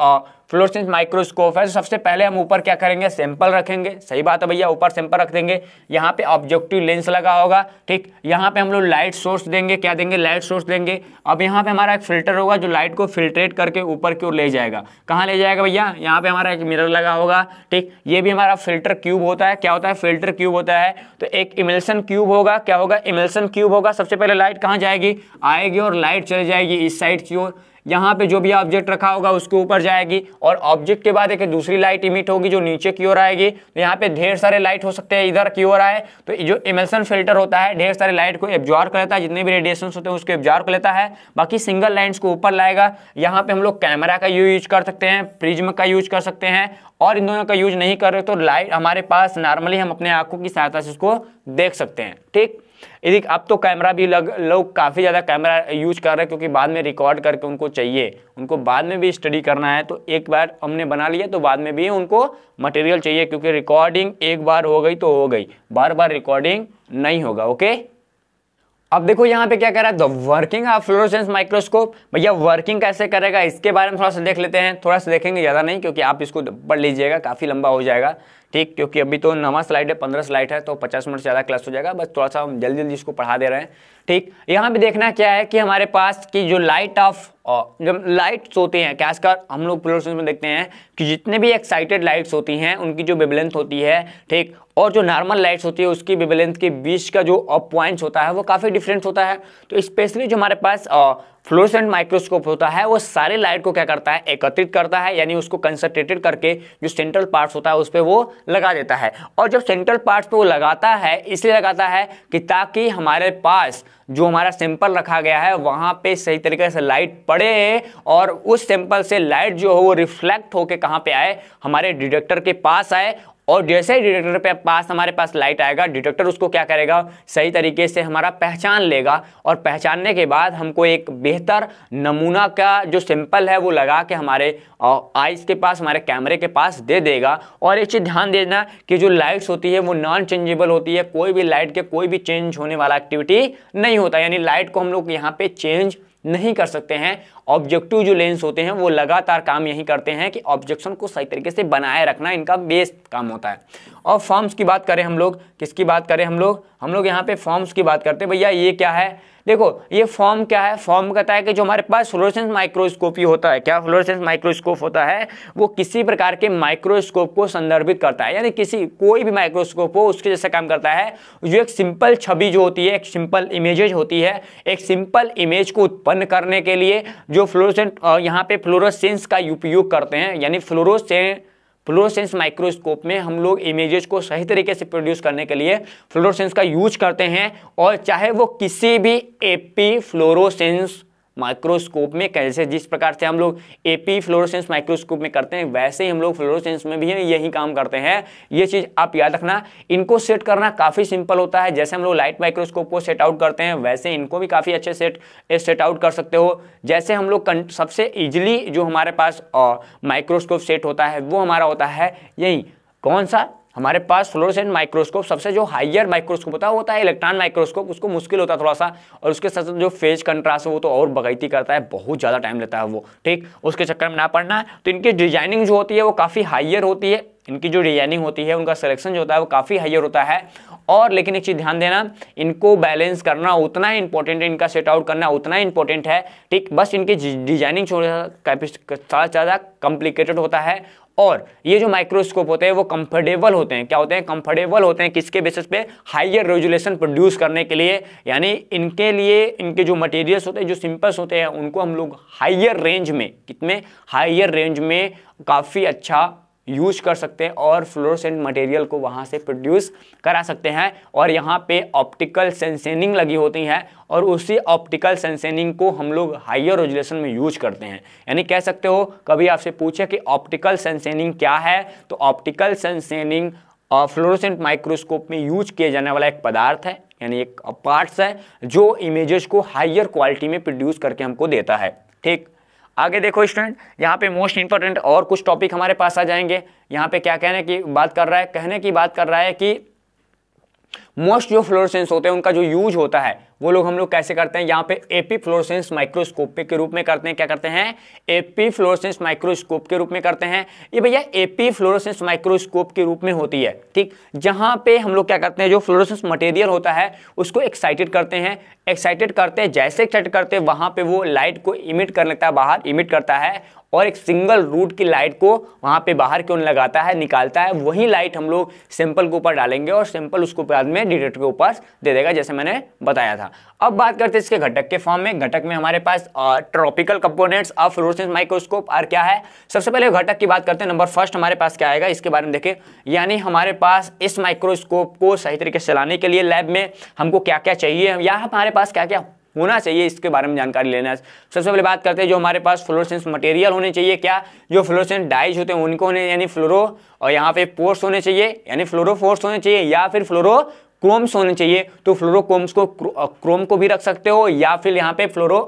S1: फ्लोरसेंस माइक्रोस्कोप है तो सबसे पहले हम ऊपर क्या करेंगे सैंपल रखेंगे सही बात है भैया ऊपर सैंपल रख देंगे यहाँ पे ऑब्जेक्टिव लेंस लगा होगा ठीक यहाँ पे हम लोग लाइट सोर्स देंगे क्या देंगे लाइट सोर्स देंगे अब यहाँ पे हमारा एक फिल्टर होगा जो लाइट को फिल्ट्रेट करके ऊपर की ओर ले जाएगा कहाँ ले जाएगा भैया यहाँ पे हमारा एक मिरर लगा होगा ठीक ये भी हमारा फिल्टर क्यूब होता है क्या होता है फिल्टर क्यूब होता है तो एक इमल्सन क्यूब होगा क्या होगा इमल्सन क्यूब होगा सबसे पहले लाइट कहाँ जाएगी आएगी और लाइट चली जाएगी इस साइड की ओर यहाँ पे जो भी ऑब्जेक्ट रखा होगा उसके ऊपर जाएगी और ऑब्जेक्ट के बाद एक दूसरी लाइट इमिट होगी जो नीचे की ओर आएगी तो यहाँ पे ढेर सारे लाइट हो सकते हैं इधर की ओर आए तो जो इमल्सन फिल्टर होता है ढेर सारे लाइट को एब्जॉर्व कर लेता है जितने भी रेडिएशन होते हैं उसको एब्जॉर्व कर लेता है बाकी सिंगल लाइन्स को ऊपर लाएगा यहाँ पे हम लोग कैमरा का यूज कर सकते हैं फ्रिज का यूज कर सकते हैं और इन दोनों का यूज नहीं कर रहे तो लाइट हमारे पास नॉर्मली हम अपने आंखों की सहायता से उसको देख सकते हैं ठीक यदि अब तो कैमरा भी लग लोग काफ़ी ज़्यादा कैमरा यूज कर रहे हैं क्योंकि बाद में रिकॉर्ड करके उनको चाहिए उनको बाद में भी स्टडी करना है तो एक बार हमने बना लिया तो बाद में भी उनको मटेरियल चाहिए क्योंकि रिकॉर्डिंग एक बार हो गई तो हो गई बार बार रिकॉर्डिंग नहीं होगा ओके अब देखो यहाँ पे क्या कह रहा है the working of fluorescence microscope भैया वर्किंग कैसे करेगा इसके बारे में थोड़ा सा देख लेते हैं थोड़ा सा देखेंगे ज़्यादा नहीं क्योंकि आप इसको पढ़ लीजिएगा काफ़ी लंबा हो जाएगा ठीक क्योंकि अभी तो नवा स्लाइड है पंद्रह स्लाइड है तो पचास मिनट से ज़्यादा क्लास हो जाएगा बस थोड़ा सा हम जल्दी जल्दी इसको पढ़ा दे रहे हैं ठीक यहाँ भी देखना क्या है कि हमारे पास कि जो लाइट ऑफ जब लाइट्स होते हैं खासकर हम लोग प्रोडक्शन में देखते हैं कि जितने भी एक्साइटेड लाइट्स होती हैं उनकी जो बेबलेंथ होती है ठीक और जो नॉर्मल लाइट्स होती है उसकी बेबलेंथ के बीच का जो पॉइंट्स होता है वो काफ़ी डिफरेंस होता है तो स्पेशली जो हमारे पास फ्लोरसेंट माइक्रोस्कोप होता है वो सारे लाइट को क्या करता है एकत्रित करता है यानी उसको कंसनट्रेटेड करके जो सेंट्रल पार्ट्स होता है उस पर वो लगा देता है और जब सेंट्रल पार्ट्स पर वो लगाता है इसलिए लगाता है कि ताकि हमारे पास जो हमारा सैंपल रखा गया है वहाँ पे सही तरीके से लाइट पड़े और उस सैंपल से लाइट जो हो वो रिफ्लेक्ट होकर कहाँ पे आए हमारे डिटेक्टर के पास आए और जैसे ही डिटेक्टर पे पास हमारे पास लाइट आएगा डिटेक्टर उसको क्या करेगा सही तरीके से हमारा पहचान लेगा और पहचानने के बाद हमको एक बेहतर नमूना का जो सैंपल है वो लगा के हमारे आइज़ के पास हमारे कैमरे के पास दे देगा और एक चीज़ ध्यान देना कि जो लाइट्स होती है वो नॉन चेंजेबल होती है कोई भी लाइट के कोई भी चेंज होने वाला एक्टिविटी नहीं होता यानी लाइट को हम लोग यहाँ पर चेंज नहीं कर सकते हैं ऑब्जेक्टिव जो लेंस होते हैं वो लगातार काम यही करते हैं कि ऑब्जेक्शन को सही तरीके से बनाए रखना इनका बेस्ट काम होता है और फॉर्म्स की बात करें हम लोग किसकी बात करें हम लोग हम लोग यहाँ पे फॉर्म्स की बात करते हैं भैया ये क्या है देखो ये फॉर्म क्या है फॉर्म कहता है कि जो हमारे पास फ्लोरोसेंस माइक्रोस्कोपी होता है क्या फ्लोरोसेंस माइक्रोस्कोप होता है वो किसी प्रकार के माइक्रोस्कोप को संदर्भित करता है यानी किसी कोई भी माइक्रोस्कोप हो उसके जैसे काम करता है जो एक सिंपल छवि जो होती है एक सिंपल इमेजेज होती है एक सिंपल इमेज को उत्पन्न करने के लिए जो फ्लोरोसेंट यहाँ पे फ्लोरोसेंस का उपयोग करते हैं यानी फ्लोरोसेंट फ्लोरोसेंस माइक्रोस्कोप में हम लोग इमेजेस को सही तरीके से प्रोड्यूस करने के लिए फ्लोरोसेंस का यूज करते हैं और चाहे वो किसी भी एपी फ्लोरोसेंस माइक्रोस्कोप में कैसे जिस प्रकार से हम लोग एपी फ्लोरोसेंस माइक्रोस्कोप में करते हैं वैसे ही हम लोग फ्लोरोसेंस में भी यही काम करते हैं ये चीज़ आप याद रखना इनको सेट करना काफ़ी सिंपल होता है जैसे हम लोग लाइट माइक्रोस्कोप को सेट आउट करते हैं वैसे इनको भी काफ़ी अच्छे सेट सेट आउट कर सकते हो जैसे हम लोग सबसे ईजिली जो हमारे पास माइक्रोस्कोप सेट होता है वो हमारा होता है यही कौन सा हमारे पास फ्लोरोसेंट माइक्रोस्कोप सबसे जो हाइयर माइक्रोस्कोप होता है होता है इलेक्ट्रॉन माइक्रोस्कोप उसको मुश्किल होता है थोड़ा सा और उसके साथ साथ जो फेज कंट्रास्ट है वो तो और बगैती करता है बहुत ज़्यादा टाइम लेता है वो ठीक उसके चक्कर में ना पड़ना है तो इनकी डिजाइनिंग जो होती है वो काफ़ी हाइयर होती है इनकी जो डिजाइनिंग होती है उनका सिलेक्शन जो होता है वो काफ़ी हाइयर होता है और लेकिन एक चीज़ ध्यान देना इनको बैलेंस करना उतना ही इंपॉर्टेंट है इनका सेट आउट करना उतना ही इंपॉर्टेंट है ठीक बस इनकी डिजाइनिंग थोड़ा ज़्यादा कॉम्प्लिकेटेड होता है और ये जो माइक्रोस्कोप होते हैं वो कंफर्टेबल होते हैं क्या होते हैं कंफर्टेबल होते हैं किसके बेसिस पे हाइयर रेजुलेशन प्रोड्यूस करने के लिए यानी इनके लिए इनके जो मटेरियल्स होते हैं जो सिंपल्स होते हैं उनको हम लोग हाइयर रेंज में कितने हाइयर रेंज में काफ़ी अच्छा यूज कर सकते हैं और फ्लोरोसेंट मटेरियल को वहाँ से प्रोड्यूस करा सकते हैं और यहाँ पे ऑप्टिकल सेंसेनिंग लगी होती है और उसी ऑप्टिकल सेंसेनिंग को हम लोग हाइयर रेजुलेशन में यूज करते हैं यानी कह सकते हो कभी आपसे पूछे कि ऑप्टिकल सेंसेनिंग क्या है तो ऑप्टिकल सेंसेनिंग फ्लोरोसेंट माइक्रोस्कोप में यूज किए जाने वाला एक पदार्थ है यानी एक पार्ट्स है जो इमेजेस को हाइयर क्वालिटी में प्रोड्यूस करके हमको देता है ठीक आगे देखो स्टूडेंट यहाँ पे मोस्ट इंपॉर्टेंट और कुछ टॉपिक हमारे पास आ जाएंगे यहाँ पे क्या कहने की बात कर रहा है कहने की बात कर रहा है कि मोस्ट जो फ्लोरोसेंस होते हैं उनका जो यूज होता है वो लोग हम लोग कैसे करते हैं यहाँ पे एपी फ्लोरोसेंस माइक्रोस्कोप के रूप में करते हैं क्या करते हैं एपी फ्लोरोसेंस माइक्रोस्कोप के रूप में करते हैं ये भैया एपी फ्लोरोसेंस माइक्रोस्कोप के रूप में होती है ठीक जहाँ पे हम लोग क्या करते हैं जो फ्लोरोसेंस मटेरियल होता है उसको एक्साइटेड करते हैं एक्साइटेड करते हैं जैसे एक्साइट करते हैं वहाँ पे वो लाइट को इमिट कर लेता है बाहर इमिट करता है और एक सिंगल रूट की लाइट को वहाँ पे बाहर क्यों लगाता है निकालता है वही लाइट हम लोग सैंपल के ऊपर डालेंगे और सैंपल उसको बाद में हमें डिटेक्टर के ऊपर दे देगा जैसे मैंने बताया था अब बात करते हैं इसके घटक के फॉर्म में घटक में हमारे पास tropical components of fluorescence microscope और क्या है सबसे पहले घटक की बात करते हैं नंबर फर्स्ट हमारे पास क्या आएगा इसके बारे में देखें यानी हमारे पास इस माइक्रोस्कोप को सही तरीके से चलाने के लिए लैब में हमको क्या क्या चाहिए या हमारे पास क्या क्या होना चाहिए इसके बारे में जानकारी लेना सबसे पहले बात करते हैं जो हमारे पास फ्लोरोसेंस मटेरियल होने चाहिए क्या जो फ्लोरोसेंस डाइज होते हैं उनको होने यानी फ्लोरो और यहाँ पे पोर्स होने चाहिए यानी फ्लोरो फोर्स होने चाहिए या फिर फ्लोरो क्रोम्स होने चाहिए तो फ्लोरोक्रोम्स को क्रोम को भी रख सकते हो या फिर यहाँ पे फ्लोरो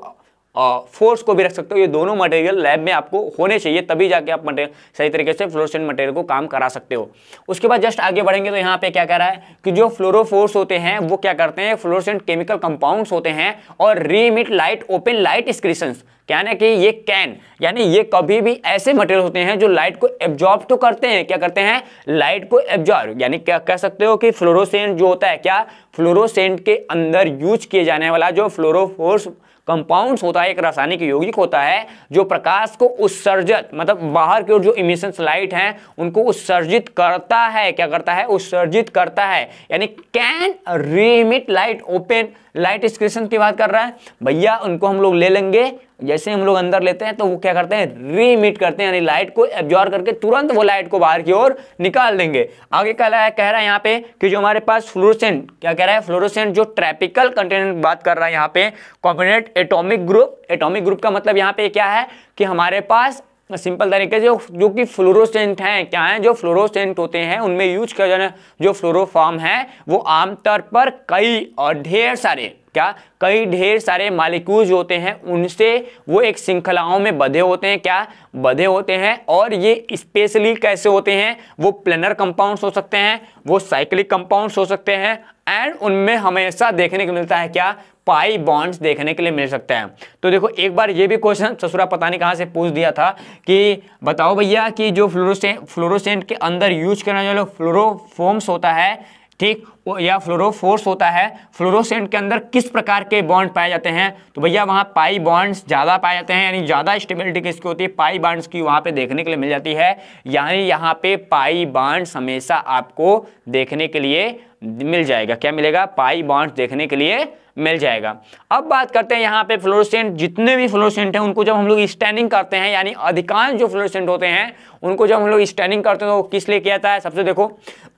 S1: फोर्स को भी रख सकते हो ये दोनों मटेरियल लैब में आपको होने चाहिए तभी जाके आप मटेरियल सही तरीके से फ्लोरोसेंट मटेरियल को काम करा सकते हो उसके बाद जस्ट आगे बढ़ेंगे तो यहाँ पे क्या कह रहा है कि जो फ्लोरोफोर्स होते हैं वो क्या करते हैं फ्लोरोसेंट केमिकल कंपाउंड्स होते हैं और remit light upon light excitations क्या ना कि ये कैन यानी ये कभी भी ऐसे मटेरियल होते हैं जो लाइट को एब्जॉर्ब तो करते हैं क्या करते हैं लाइट को एब्जॉर्ब यानी क्या कह सकते हो कि फ्लोरोसेंट जो होता है क्या फ्लोरोसेंट के अंदर यूज किए जाने वाला जो फ्लोरोफोर्स कंपाउंड्स होता है एक रासायनिक यौगिक होता है जो प्रकाश को उत्सर्जित मतलब बाहर की ओर जो इमिशन लाइट है उनको उत्सर्जित करता है क्या करता है उत्सर्जित करता है यानी can remit light upon light स्क्रीशन की बात कर रहा है भैया उनको हम लोग ले लेंगे जैसे हम लोग अंदर लेते हैं तो वो क्या करते हैं रीमिट करते हैं यानी लाइट को एब्जॉर्व करके तुरंत वो लाइट को बाहर की ओर निकाल देंगे आगे कह रहा है कह रहा है यहाँ पे कि जो हमारे पास फ्लोरोसेंट क्या कह रहा है फ्लोरोसेंट जो ट्रैपिकल कंटेनेंट बात कर रहा है यहाँ पे combinate atomic group atomic group का मतलब यहाँ पे क्या है कि हमारे पास सिंपल तरीके से जो, कि फ्लोरोसेंट हैं क्या हैं जो फ्लोरोसेंट होते हैं उनमें यूज किया जाना जो फ्लोरोफॉर्म है वो आमतौर पर कई और ढेर सारे क्या कई ढेर सारे मालिक्यूल होते हैं उनसे वो एक श्रृंखलाओं में बधे होते हैं क्या बधे होते हैं और ये स्पेशली कैसे होते हैं वो प्लेनर कंपाउंड्स हो सकते हैं वो साइक्लिक कंपाउंड्स हो सकते हैं एंड उनमें हमेशा देखने को मिलता है क्या पाई बॉन्ड्स देखने के लिए मिल सकते हैं तो देखो एक बार ये भी क्वेश्चन ससुरा पता नहीं कहाँ से पूछ दिया था कि बताओ भैया कि जो फ्लोरोसेंट फ्लोरोसेंट के अंदर यूज करने वाले फ्लोरोफोम्स होता है ठीक यह फ्लोरोफोर्स होता है फ्लोरोसेंट के अंदर किस प्रकार के बॉन्ड पाए जाते हैं तो भैया वहाँ पाई बॉन्ड्स ज़्यादा पाए जाते हैं यानी ज़्यादा स्टेबिलिटी किसकी होती है पाई बॉन्ड्स की वहाँ पे देखने के लिए मिल जाती है यानी यहाँ पे पाई बॉन्ड्स हमेशा आपको देखने के लिए मिल जाएगा क्या मिलेगा पाई बॉन्ड्स देखने के लिए मिल जाएगा अब बात करते हैं यहाँ पे फ्लोरोसेंट जितने भी फ्लोरोसेंट हैं उनको जब हम लोग स्टैंडिंग करते हैं यानी अधिकांश जो फ्लोरोसेंट होते हैं उनको जब हम लोग स्टैंडिंग करते हैं तो किस लिए किया जाता है सबसे देखो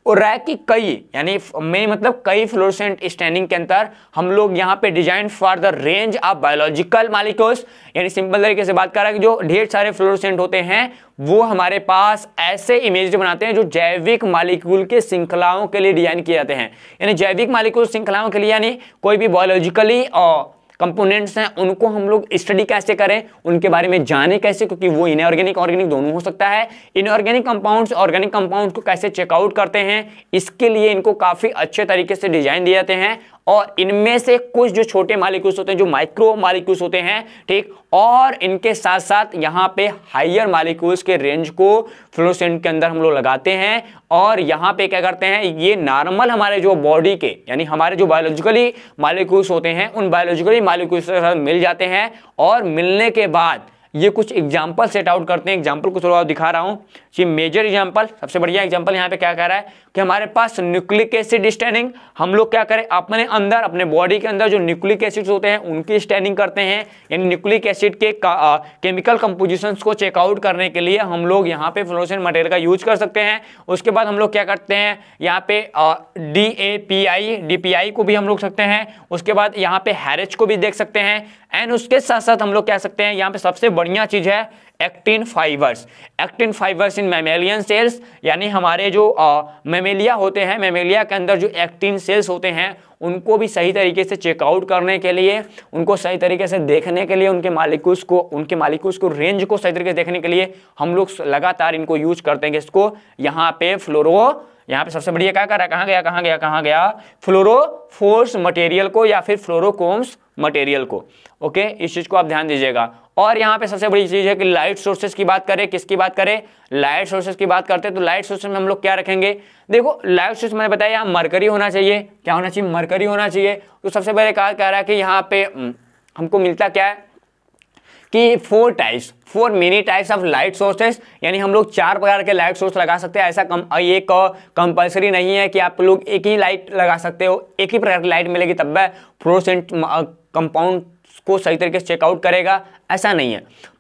S1: और रैक की कई यानी में मतलब कई फ्लोरसेंट स्टैंडिंग के अंतर हम लोग यहाँ पे design for the range of biological molecules यानी सिंपल तरीके से बात कर रहा है कि जो ढेर सारे फ्लोरसेंट होते हैं वो हमारे पास ऐसे इमेज बनाते हैं जो जैविक मालिक्यूल के श्रृंखलाओं के लिए डिजाइन किए जाते हैं यानी जैविक मालिक्यूल श्रृंखलाओं के लिए यानी कोई भी बायोलॉजिकली और कंपोनेंट्स हैं उनको हम लोग स्टडी कैसे करें उनके बारे में जाने कैसे क्योंकि वो इनऑर्गेनिक ऑर्गेनिक दोनों हो सकता है इनऑर्गेनिक कंपाउंड्स ऑर्गेनिक कंपाउंड को कैसे चेकआउट करते हैं इसके लिए इनको काफ़ी अच्छे तरीके से डिजाइन दिए जाते हैं और इनमें से कुछ जो छोटे मालिक्यूल्स होते हैं जो माइक्रो मालिक्यूल्स होते हैं ठीक और इनके साथ साथ यहाँ पे हायर मालिक्यूल्स के रेंज को फ्लोसेंट के अंदर हम लोग लगाते हैं और यहाँ पे क्या करते हैं ये नॉर्मल हमारे जो बॉडी के यानी हमारे जो बायोलॉजिकली मालिक्यूल्स होते हैं उन बायोलॉजिकली मालिक्यूल्स के साथ मिल जाते हैं और मिलने के बाद ये कुछ एग्जाम्पल सेट आउट करते हैं एग्जाम्पल कुछ दिखा रहा हूँ ये मेजर एग्जाम्पल सबसे बढ़िया एग्जाम्पल यहाँ पे क्या कह रहा है कि हमारे पास न्यूक्लिक एसिड स्टैनिंग हम लोग क्या करें अपने अंदर अपने बॉडी के अंदर जो न्यूक्लिक एसिड्स होते हैं उनकी स्टैनिंग करते हैं यानी न्यूक्लिक एसिड के केमिकल कंपोजिशंस को चेकआउट करने के लिए हम लोग यहाँ पे फ्लोरोसेंट मटेरियल का यूज कर सकते हैं उसके बाद हम लोग क्या करते हैं यहाँ पे D A P I D P I को भी हम लोग सकते हैं उसके बाद यहाँ पे हैरेज को भी देख सकते हैं एंड उसके साथ साथ हम लोग कह सकते हैं यहाँ पे सबसे बढ़िया चीज़ है actin fibres actin fibres in mammalian cells यानी हमारे जो मेमेलिया होते हैं मेमेलिया के अंदर जो एक्टिन सेल्स होते हैं उनको भी सही तरीके से चेकआउट करने के लिए उनको सही तरीके से देखने के लिए उनके मालिकूस को उनके मालिकूस को रेंज को सही तरीके से देखने के लिए हम लोग लगातार इनको यूज करते हैं इसको यहाँ पे फ्लोरो यहाँ पे सबसे बढ़िया क्या कर रहा है कहाँ गया कहाँ गया कहाँ गया फ्लोरोफोर्स मटेरियल को या फिर फ्लोरोकोम्स मटेरियल को ओके इस चीज़ को आप ध्यान दीजिएगा और यहाँ पे सबसे बड़ी चीज़ है कि लाइट सोर्सेज की बात करें किसकी बात करें लाइट सोर्सेज की बात करते हैं तो लाइट सोर्सेज में हम लोग क्या रखेंगे देखो लाइट सोर्स मैंने बताया यहाँ मरकरी होना चाहिए क्या होना चाहिए मरकरी होना चाहिए तो सबसे पहले कहा कह रहा है कि यहाँ पे हम्म, हमको मिलता क्या है कि four types for many types of light sources यानी हम लोग चार प्रकार के लाइट सोर्स लगा सकते हैं ऐसा कम ये कंपलसरी नहीं है कि आप लोग एक ही लाइट लगा सकते हो एक ही प्रकार की लाइट मिलेगी तब वह कंपाउंड को सही तरीके से चेकआउट करेगा ऐसा नहीं है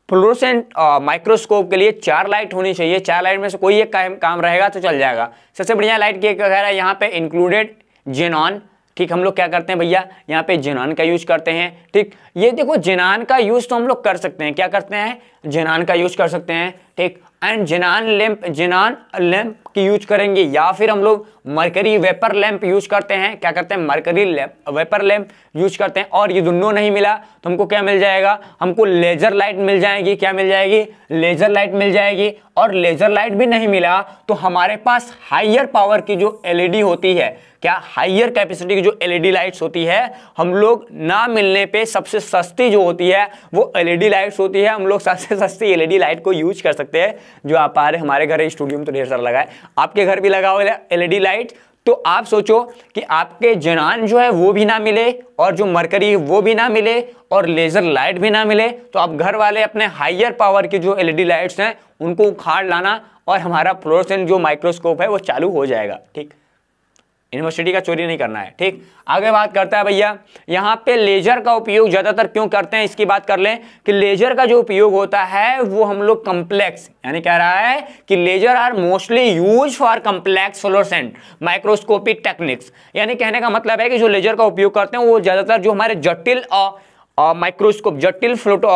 S1: फ्लोरोसेंट माइक्रोस्कोप के लिए चार लाइट होनी चाहिए चार लाइट में से कोई एक काम काम रहेगा तो चल जाएगा सबसे बढ़िया लाइट की कह रहा है यहाँ पे इंक्लूडेड जेनॉन ठीक हम लोग क्या करते हैं भैया यहाँ पे जेनॉन का यूज करते हैं ठीक ये देखो जेनान का यूज तो हम लोग कर सकते हैं क्या करते हैं जेनान का यूज कर सकते हैं ठीक and xenon lamp xenon lamp की यूज करेंगे या फिर हम लोग मरकरी वेपर लैंप यूज करते हैं क्या करते हैं mercury lamp vapour lamp use करते हैं और ये दोनों नहीं मिला तो हमको क्या मिल जाएगा हमको लेजर लाइट मिल जाएगी क्या मिल जाएगी लेजर लाइट मिल जाएगी और लेजर लाइट भी नहीं मिला तो हमारे पास हाइयर पावर की जो एलईडी होती है क्या हाइयर कैपेसिटी की जो एलईडी लाइट्स होती है हम लोग ना मिलने पे सबसे सस्ती जो होती है वो एलईडी लाइट्स होती है हम लोग सबसे सस्ती एलईडी लाइट को यूज कर सकते हैं जो आप आ रहे हमारे घर स्टूडियो में तो ढेर सारा लगा है आपके घर भी लगा हुआ एलईडी लाइट e तो आप सोचो कि आपके जनान जो है वो भी ना मिले और जो मरकरी वो भी ना मिले और लेज़र लाइट भी ना मिले तो आप घर वाले अपने हाइयर पावर की जो एलईडी लाइट्स e हैं उनको उखाड़ लाना और हमारा फ्लोरसेंट जो माइक्रोस्कोप है वो चालू हो जाएगा ठीक यूनिवर्सिटी का चोरी नहीं करना है ठीक आगे बात करता है भैया यहाँ पे लेजर का उपयोग ज़्यादातर क्यों करते हैं इसकी बात कर लें कि लेजर का जो उपयोग होता है वो हम लोग कम्प्लेक्स यानी कह रहा है कि laser are mostly use for complex fluorescent microscopic techniques यानी कहने का मतलब है कि जो लेजर का उपयोग करते हैं वो ज़्यादातर जो हमारे जटिल और माइक्रोस्कोप जटिल फ्लोटो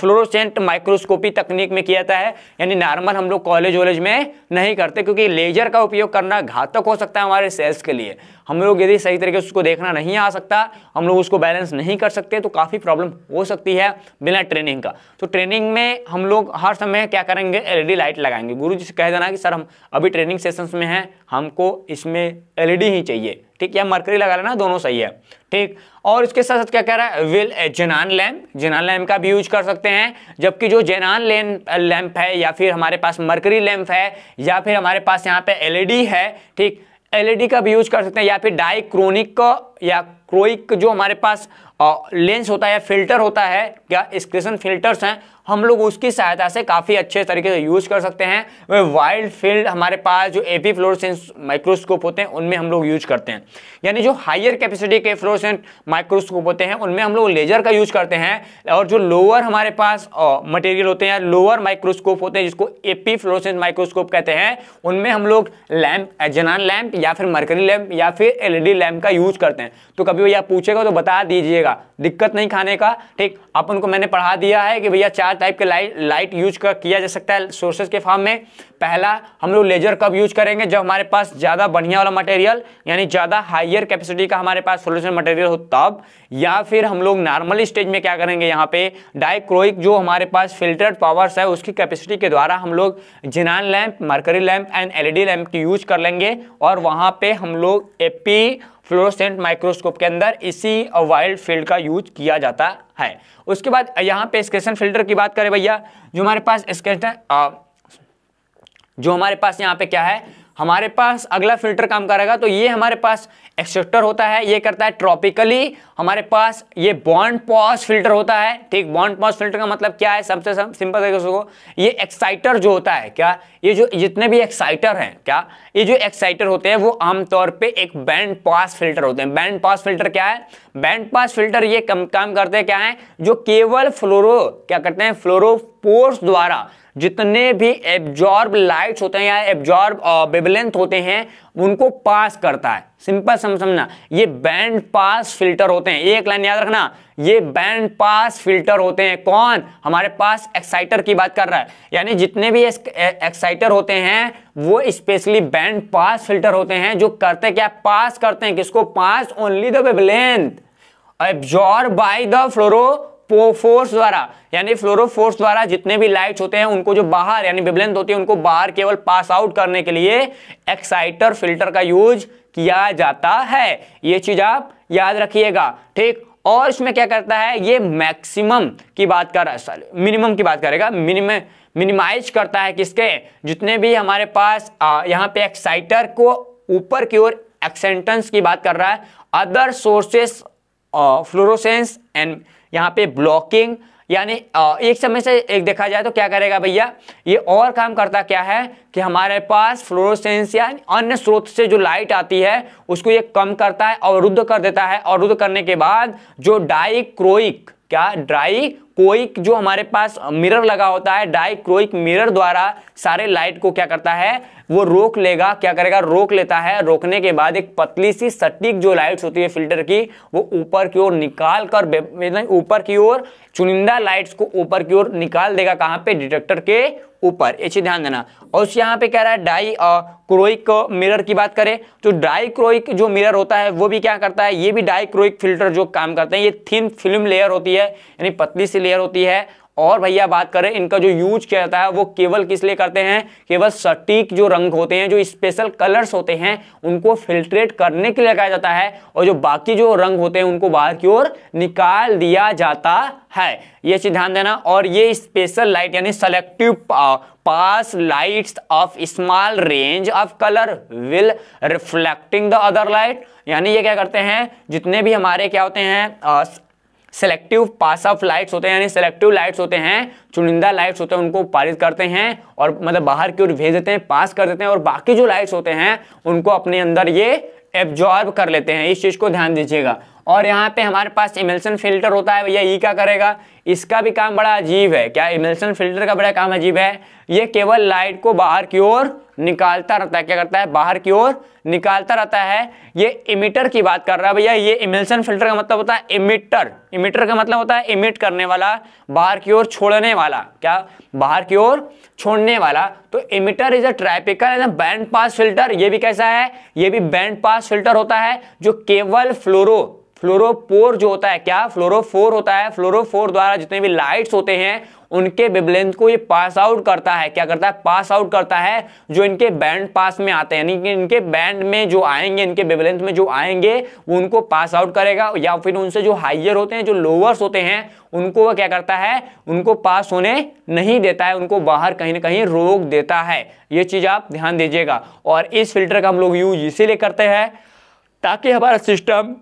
S1: फ्लोरोसेंट माइक्रोस्कोपी तकनीक में किया जाता है यानी नॉर्मल हम लोग कॉलेज वॉलेज में नहीं करते क्योंकि लेजर का उपयोग करना घातक हो सकता है हमारे सेल्स के लिए हम लोग यदि सही तरीके से उसको देखना नहीं आ सकता हम लोग उसको बैलेंस नहीं कर सकते तो काफ़ी प्रॉब्लम हो सकती है बिना ट्रेनिंग का तो ट्रेनिंग में हम लोग हर समय क्या करेंगे एल लाइट e लगाएंगे गुरु जी से कह देना कि सर हम अभी ट्रेनिंग सेशंस में हैं हमको इसमें एल e ही चाहिए ठीक या मरकरी लगा लेना दोनों सही है ठीक और इसके साथ साथ क्या कह रहा है will xenon lamp xenon lamp का भी यूज कर सकते हैं जबकि जो जेनान लैम्प है या फिर हमारे पास मरकरी लैम्प है या फिर हमारे पास यहाँ पे एलईडी e है ठीक एलईडी e का भी यूज कर सकते हैं या फिर डाई क्रोनिक या क्रोइक जो हमारे पास लेंस होता है फिल्टर होता है या स्क्रेशन फिल्टर्स हैं हम लोग उसकी सहायता से काफ़ी अच्छे तरीके से यूज़ कर सकते हैं वह वाइल्ड फील्ड हमारे पास जो एपी फ्लोरसेंस माइक्रोस्कोप होते हैं उनमें हम लोग यूज करते हैं यानी जो हायर कैपेसिटी के फ्लोरसेंट माइक्रोस्कोप होते हैं उनमें हम लोग लेजर का यूज करते हैं और जो लोअर हमारे पास मटेरियल होते हैं लोअर माइक्रोस्कोप होते हैं जिसको एपी फ्लोरसेंट माइक्रोस्कोप कहते हैं उनमें हम लोग लैम्प एजनान लैम्प या फिर मरकरी लैम्प या फिर एल लैम्प का यूज करते हैं तो कभी भैया पूछेगा तो बता दीजिएगा दिक्कत नहीं खाने का ठीक अपन को मैंने पढ़ा दिया है कि भैया चार चार टाइप के लाइट लाइट यूज कर, किया जा सकता है सोर्सेज के फॉर्म में पहला हम लोग लेजर कब यूज करेंगे जब हमारे पास ज़्यादा बढ़िया वाला मटेरियल यानी ज़्यादा हाइयर कैपेसिटी का हमारे पास सोल्यूशन मटेरियल हो तब या फिर हम लोग नॉर्मल स्टेज में क्या करेंगे यहाँ पे डाइक्रोइक जो हमारे पास फिल्टर्ड पावर्स है उसकी कैपेसिटी के द्वारा हम लोग xenon lamp mercury lamp and L lamp की यूज कर लेंगे और वहाँ पर हम लोग एपी फ्लोरोसेंट माइक्रोस्कोप के अंदर इसी वाइल्ड फील्ड का यूज किया जाता है उसके बाद यहाँ पे स्केशन फिल्टर की बात करें भैया जो हमारे पास स्केशन जो हमारे पास यहाँ पे क्या है हमारे पास अगला फिल्टर काम करेगा तो ये हमारे पास एक्सेप्टर होता है ये करता है ट्रॉपिकली हमारे पास ये बॉन्ड पॉस फिल्टर होता है ठीक बॉन्ड पॉस फिल्टर का मतलब क्या है सबसे सब, सिंपल तरीके से ये एक्साइटर जो होता है क्या ये जो जितने भी एक्साइटर हैं क्या ये जो एक्साइटर होते हैं वो आमतौर पर एक बैंड पास फिल्टर होते हैं बैंड पास फिल्टर क्या है बैंड पास फिल्टर ये कम, काम करते हैं क्या है जो केवल फ्लोरो क्या करते हैं फ्लोरोपोर्स द्वारा जितने भी एब्जॉर्ब लाइट्स होते हैं या एब्जॉर्ब बेबलेंथ होते हैं उनको पास करता है सिंपल समझ समझना ये बैंड पास फिल्टर होते हैं एक लाइन याद रखना ये बैंड पास फिल्टर होते हैं कौन हमारे पास एक्साइटर की बात कर रहा है यानी जितने भी एक्साइटर होते हैं वो स्पेशली बैंड पास फिल्टर होते हैं जो करते क्या पास करते हैं किसको पास only the wavelength absorb by the fluorophores द्वारा यानी फ्लोरोफोर्स द्वारा जितने भी लाइट्स होते हैं उनको जो बाहर यानी विबलेंथ होती है उनको बाहर केवल पास आउट करने के लिए एक्साइटर फिल्टर का यूज किया जाता है ये चीज आप याद रखिएगा ठीक और इसमें क्या करता है ये मैक्सिमम की बात कर रहा है मिनिमम की बात करेगा मिनिम मिनिमाइज करता है किसके जितने भी हमारे पास आ, यहाँ पे एक्साइटर को ऊपर की ओर एक्सेंटेंस की बात कर रहा है अदर सोर्सेस फ्लोरोसेंस एंड यहाँ पे ब्लॉकिंग यानी एक समय से एक देखा जाए तो क्या करेगा भैया ये और काम करता क्या है कि हमारे पास फ्लोरोसेंस या अन्य स्रोत से जो लाइट आती है उसको ये कम करता है अवरुद्ध कर देता है अवरुद्ध करने के बाद जो डाइक्रोइक क्या ड्राई क्रोइक जो हमारे पास मिरर लगा होता है डाइक्रोइक मिरर द्वारा सारे लाइट को क्या करता है वो रोक लेगा क्या करेगा रोक लेता है रोकने के बाद एक पतली सी सटीक जो लाइट्स होती है फिल्टर की वो ऊपर की ओर निकाल कर ऊपर की ओर चुनिंदा लाइट्स को ऊपर की ओर निकाल देगा कहाँ पे डिटेक्टर के ऊपर ये चीज ध्यान देना और उस यहाँ पे कह रहा है डाई क्रोइक मिरर की बात करें तो डाई क्रोइक जो मिरर होता है वो भी क्या करता है ये भी डाई क्रोइक फिल्टर जो काम करते हैं ये थिन फिल्म लेयर होती है यानी पतली सी सी लेयर होती है और भैया बात करें इनका जो यूज किया जाता है वो केवल किस लिए करते हैं केवल सटीक जो रंग होते हैं जो स्पेशल कलर्स होते हैं उनको फिल्ट्रेट करने के लिए लगाया जाता है और जो बाकी जो रंग होते हैं उनको बाहर की ओर निकाल दिया जाता है ये चीज ध्यान देना और ये स्पेशल लाइट यानी selective pass lights of small range of colour will reflecting the other light यानी ये क्या करते हैं जितने भी हमारे क्या होते हैं सेलेक्टिव पास ऑफ लाइट्स होते हैं यानी सेलेक्टिव लाइट्स होते हैं चुनिंदा लाइट्स होते हैं उनको पारित करते हैं और मतलब बाहर की ओर भेज देते हैं पास कर देते हैं और बाकी जो लाइट्स होते हैं उनको अपने अंदर ये एब्जॉर्ब कर लेते हैं इस चीज़ को ध्यान दीजिएगा और यहाँ पे हमारे पास इमेल्सन फिल्टर होता है भैया ये क्या करेगा इसका भी काम बड़ा अजीब है क्या इमेल्सन फिल्टर का बड़ा काम अजीब है ये केवल लाइट को बाहर की ओर निकालता रहता है क्या करता है बाहर की ओर निकालता रहता है ये इमिटर की बात कर रहा है भैया ये इमिल्सन फिल्टर का मतलब होता है इमिटर इमिटर का मतलब होता है इमिट करने वाला बाहर की ओर छोड़ने वाला क्या बाहर की ओर छोड़ने वाला तो emitter is a typical as a band pass filter ये भी कैसा है ये भी बैंड पास फिल्टर होता है जो केवल फ्लोरो फ्लोरोपोर जो होता है क्या फ्लोरोफोर होता है फ्लोरोफोर द्वारा जितने भी लाइट्स होते हैं उनके बिबलेंथ को ये पास आउट करता है क्या करता है पास आउट करता है जो इनके बैंड पास में आते हैं यानी कि इनके बैंड में जो आएंगे इनके बिबलेंथ में जो आएंगे वो उनको पास आउट करेगा या फिर उनसे जो हाइयर होते हैं जो लोअर्स होते हैं उनको वह क्या करता है उनको पास होने नहीं देता है उनको बाहर कहीं ना कहीं रोक देता है ये चीज़ आप ध्यान दीजिएगा और इस फिल्टर का हम लोग यूज इसीलिए करते हैं ताकि हमारा सिस्टम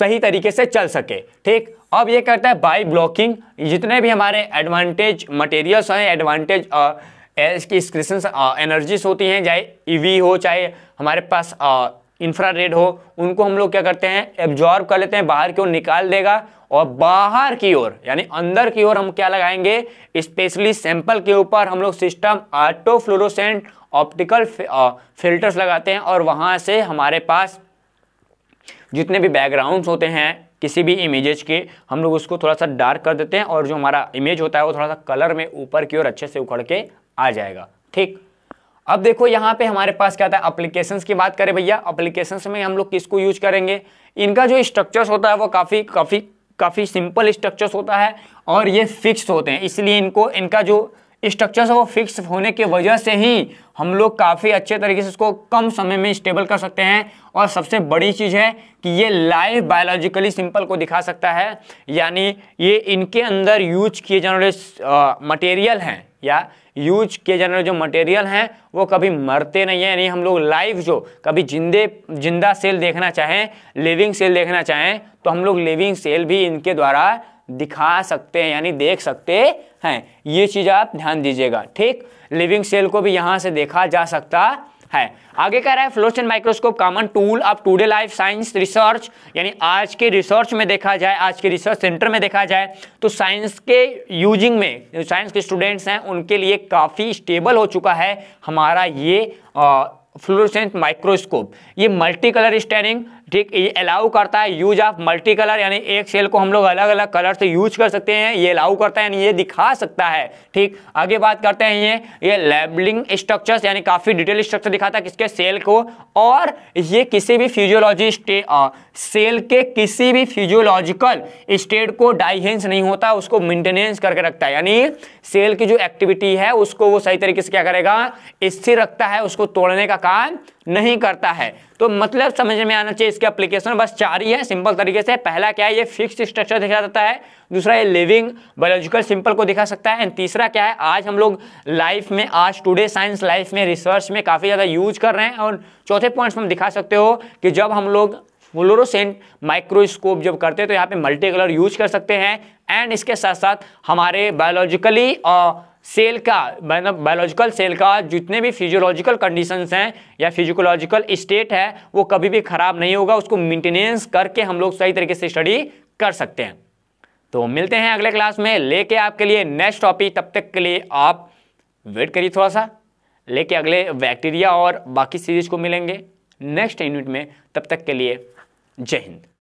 S1: सही तरीके से चल सके ठीक अब ये करता है बाई ब्लॉकिंग जितने भी हमारे एडवांटेज मटेरियल्स हैं एडवांटेज की स्क्रिशन एनर्जीज होती हैं चाहे ईवी e हो चाहे हमारे पास इंफ्रा रेड हो उनको हम लोग क्या करते हैं एब्जॉर्ब कर लेते हैं बाहर की ओर निकाल देगा और बाहर की ओर यानी अंदर की ओर हम क्या लगाएंगे स्पेशली सैंपल के ऊपर हम लोग system auto fluorescent optical filters लगाते हैं और वहाँ से हमारे पास जितने भी बैकग्राउंड्स होते हैं किसी भी इमेजेज के हम लोग उसको थोड़ा सा डार्क कर देते हैं और जो हमारा इमेज होता है वो थोड़ा सा कलर में ऊपर की ओर अच्छे से उखड़ के आ जाएगा ठीक अब देखो यहाँ पे हमारे पास क्या था है की बात करें भैया अप्लीकेशन में हम लोग किसको यूज करेंगे इनका जो स्ट्रक्चर्स होता है वो काफ़ी काफ़ी काफ़ी सिंपल स्ट्रक्चर्स होता है और ये फिक्स होते हैं इसलिए इनको इनका जो स्ट्रक्चर्स वो फिक्स होने की वजह से ही हम लोग काफ़ी अच्छे तरीके से उसको कम समय में स्टेबल कर सकते हैं और सबसे बड़ी चीज़ है कि ये लाइव बायोलॉजिकली सिंपल को दिखा सकता है यानी ये इनके अंदर यूज किए जाने वाले मटेरियल हैं या यूज किए जाने वाले जो मटेरियल हैं वो कभी मरते नहीं हैं यानी हम लोग लाइव जो कभी जिंदे जिंदा सेल देखना चाहें लिविंग सेल देखना चाहें तो हम लोग लिविंग सेल भी इनके द्वारा दिखा सकते हैं यानी देख सकते हैं ये चीज़ आप ध्यान दीजिएगा ठीक लिविंग सेल को भी यहाँ से देखा जा सकता है आगे कह रहा है fluorescence microscope common tool of today life science research यानी आज के रिसर्च में देखा जाए आज के रिसर्च सेंटर में देखा जाए तो साइंस के यूजिंग में साइंस के स्टूडेंट्स हैं उनके लिए काफ़ी स्टेबल हो चुका है हमारा ये फ्लोरसेंट माइक्रोस्कोप ये मल्टी कलर स्टैनिंग ठीक अलाउ करता है यूज ऑफ मल्टी कलर यानी एक सेल को हम लोग अलग अलग कलर से यूज कर सकते हैं ये अलाउ करता है यानी ये दिखा सकता है ठीक आगे बात करते हैं ये ये लेबलिंग स्ट्रक्चर्स यानी काफ़ी डिटेल स्ट्रक्चर दिखाता है किसके सेल को और ये किसी भी फिजियोलॉजी सेल के किसी भी फिजियोलॉजिकल स्टेट को डाइहेंस नहीं होता उसको मेंटेनेंस करके रखता है यानी सेल की जो एक्टिविटी है उसको वो सही तरीके से क्या करेगा स्थिर रखता है उसको तोड़ने का काम नहीं करता है तो मतलब समझ में आना चाहिए इसके अप्लीकेशन बस चार ही है सिंपल तरीके से पहला क्या है ये फिक्स स्ट्रक्चर दिखा सकता है दूसरा ये लिविंग बायोलॉजिकल सिंपल को दिखा सकता है एंड तीसरा क्या है आज हम लोग लाइफ में आज टुडे साइंस लाइफ में रिसर्च में काफ़ी ज़्यादा यूज कर रहे हैं और चौथे पॉइंट्स में हम दिखा सकते हो कि जब हम लोग फ्लोरोसेंट माइक्रोस्कोप जब करते हैं तो यहाँ पे मल्टी कलर यूज कर सकते हैं एंड इसके साथ साथ हमारे बायोलॉजिकली सेल का मतलब बायोलॉजिकल सेल का जितने भी फिजियोलॉजिकल कंडीशंस हैं या फिजिकोलॉजिकल स्टेट है वो कभी भी ख़राब नहीं होगा उसको मेंटेनेंस करके हम लोग सही तरीके से स्टडी कर सकते हैं तो मिलते हैं अगले क्लास में लेके आपके लिए नेक्स्ट टॉपिक तब तक के लिए आप वेट करिए थोड़ा सा लेके अगले बैक्टीरिया और बाकी सीरीज को मिलेंगे नेक्स्ट यूनिट में तब तक के लिए जय हिंद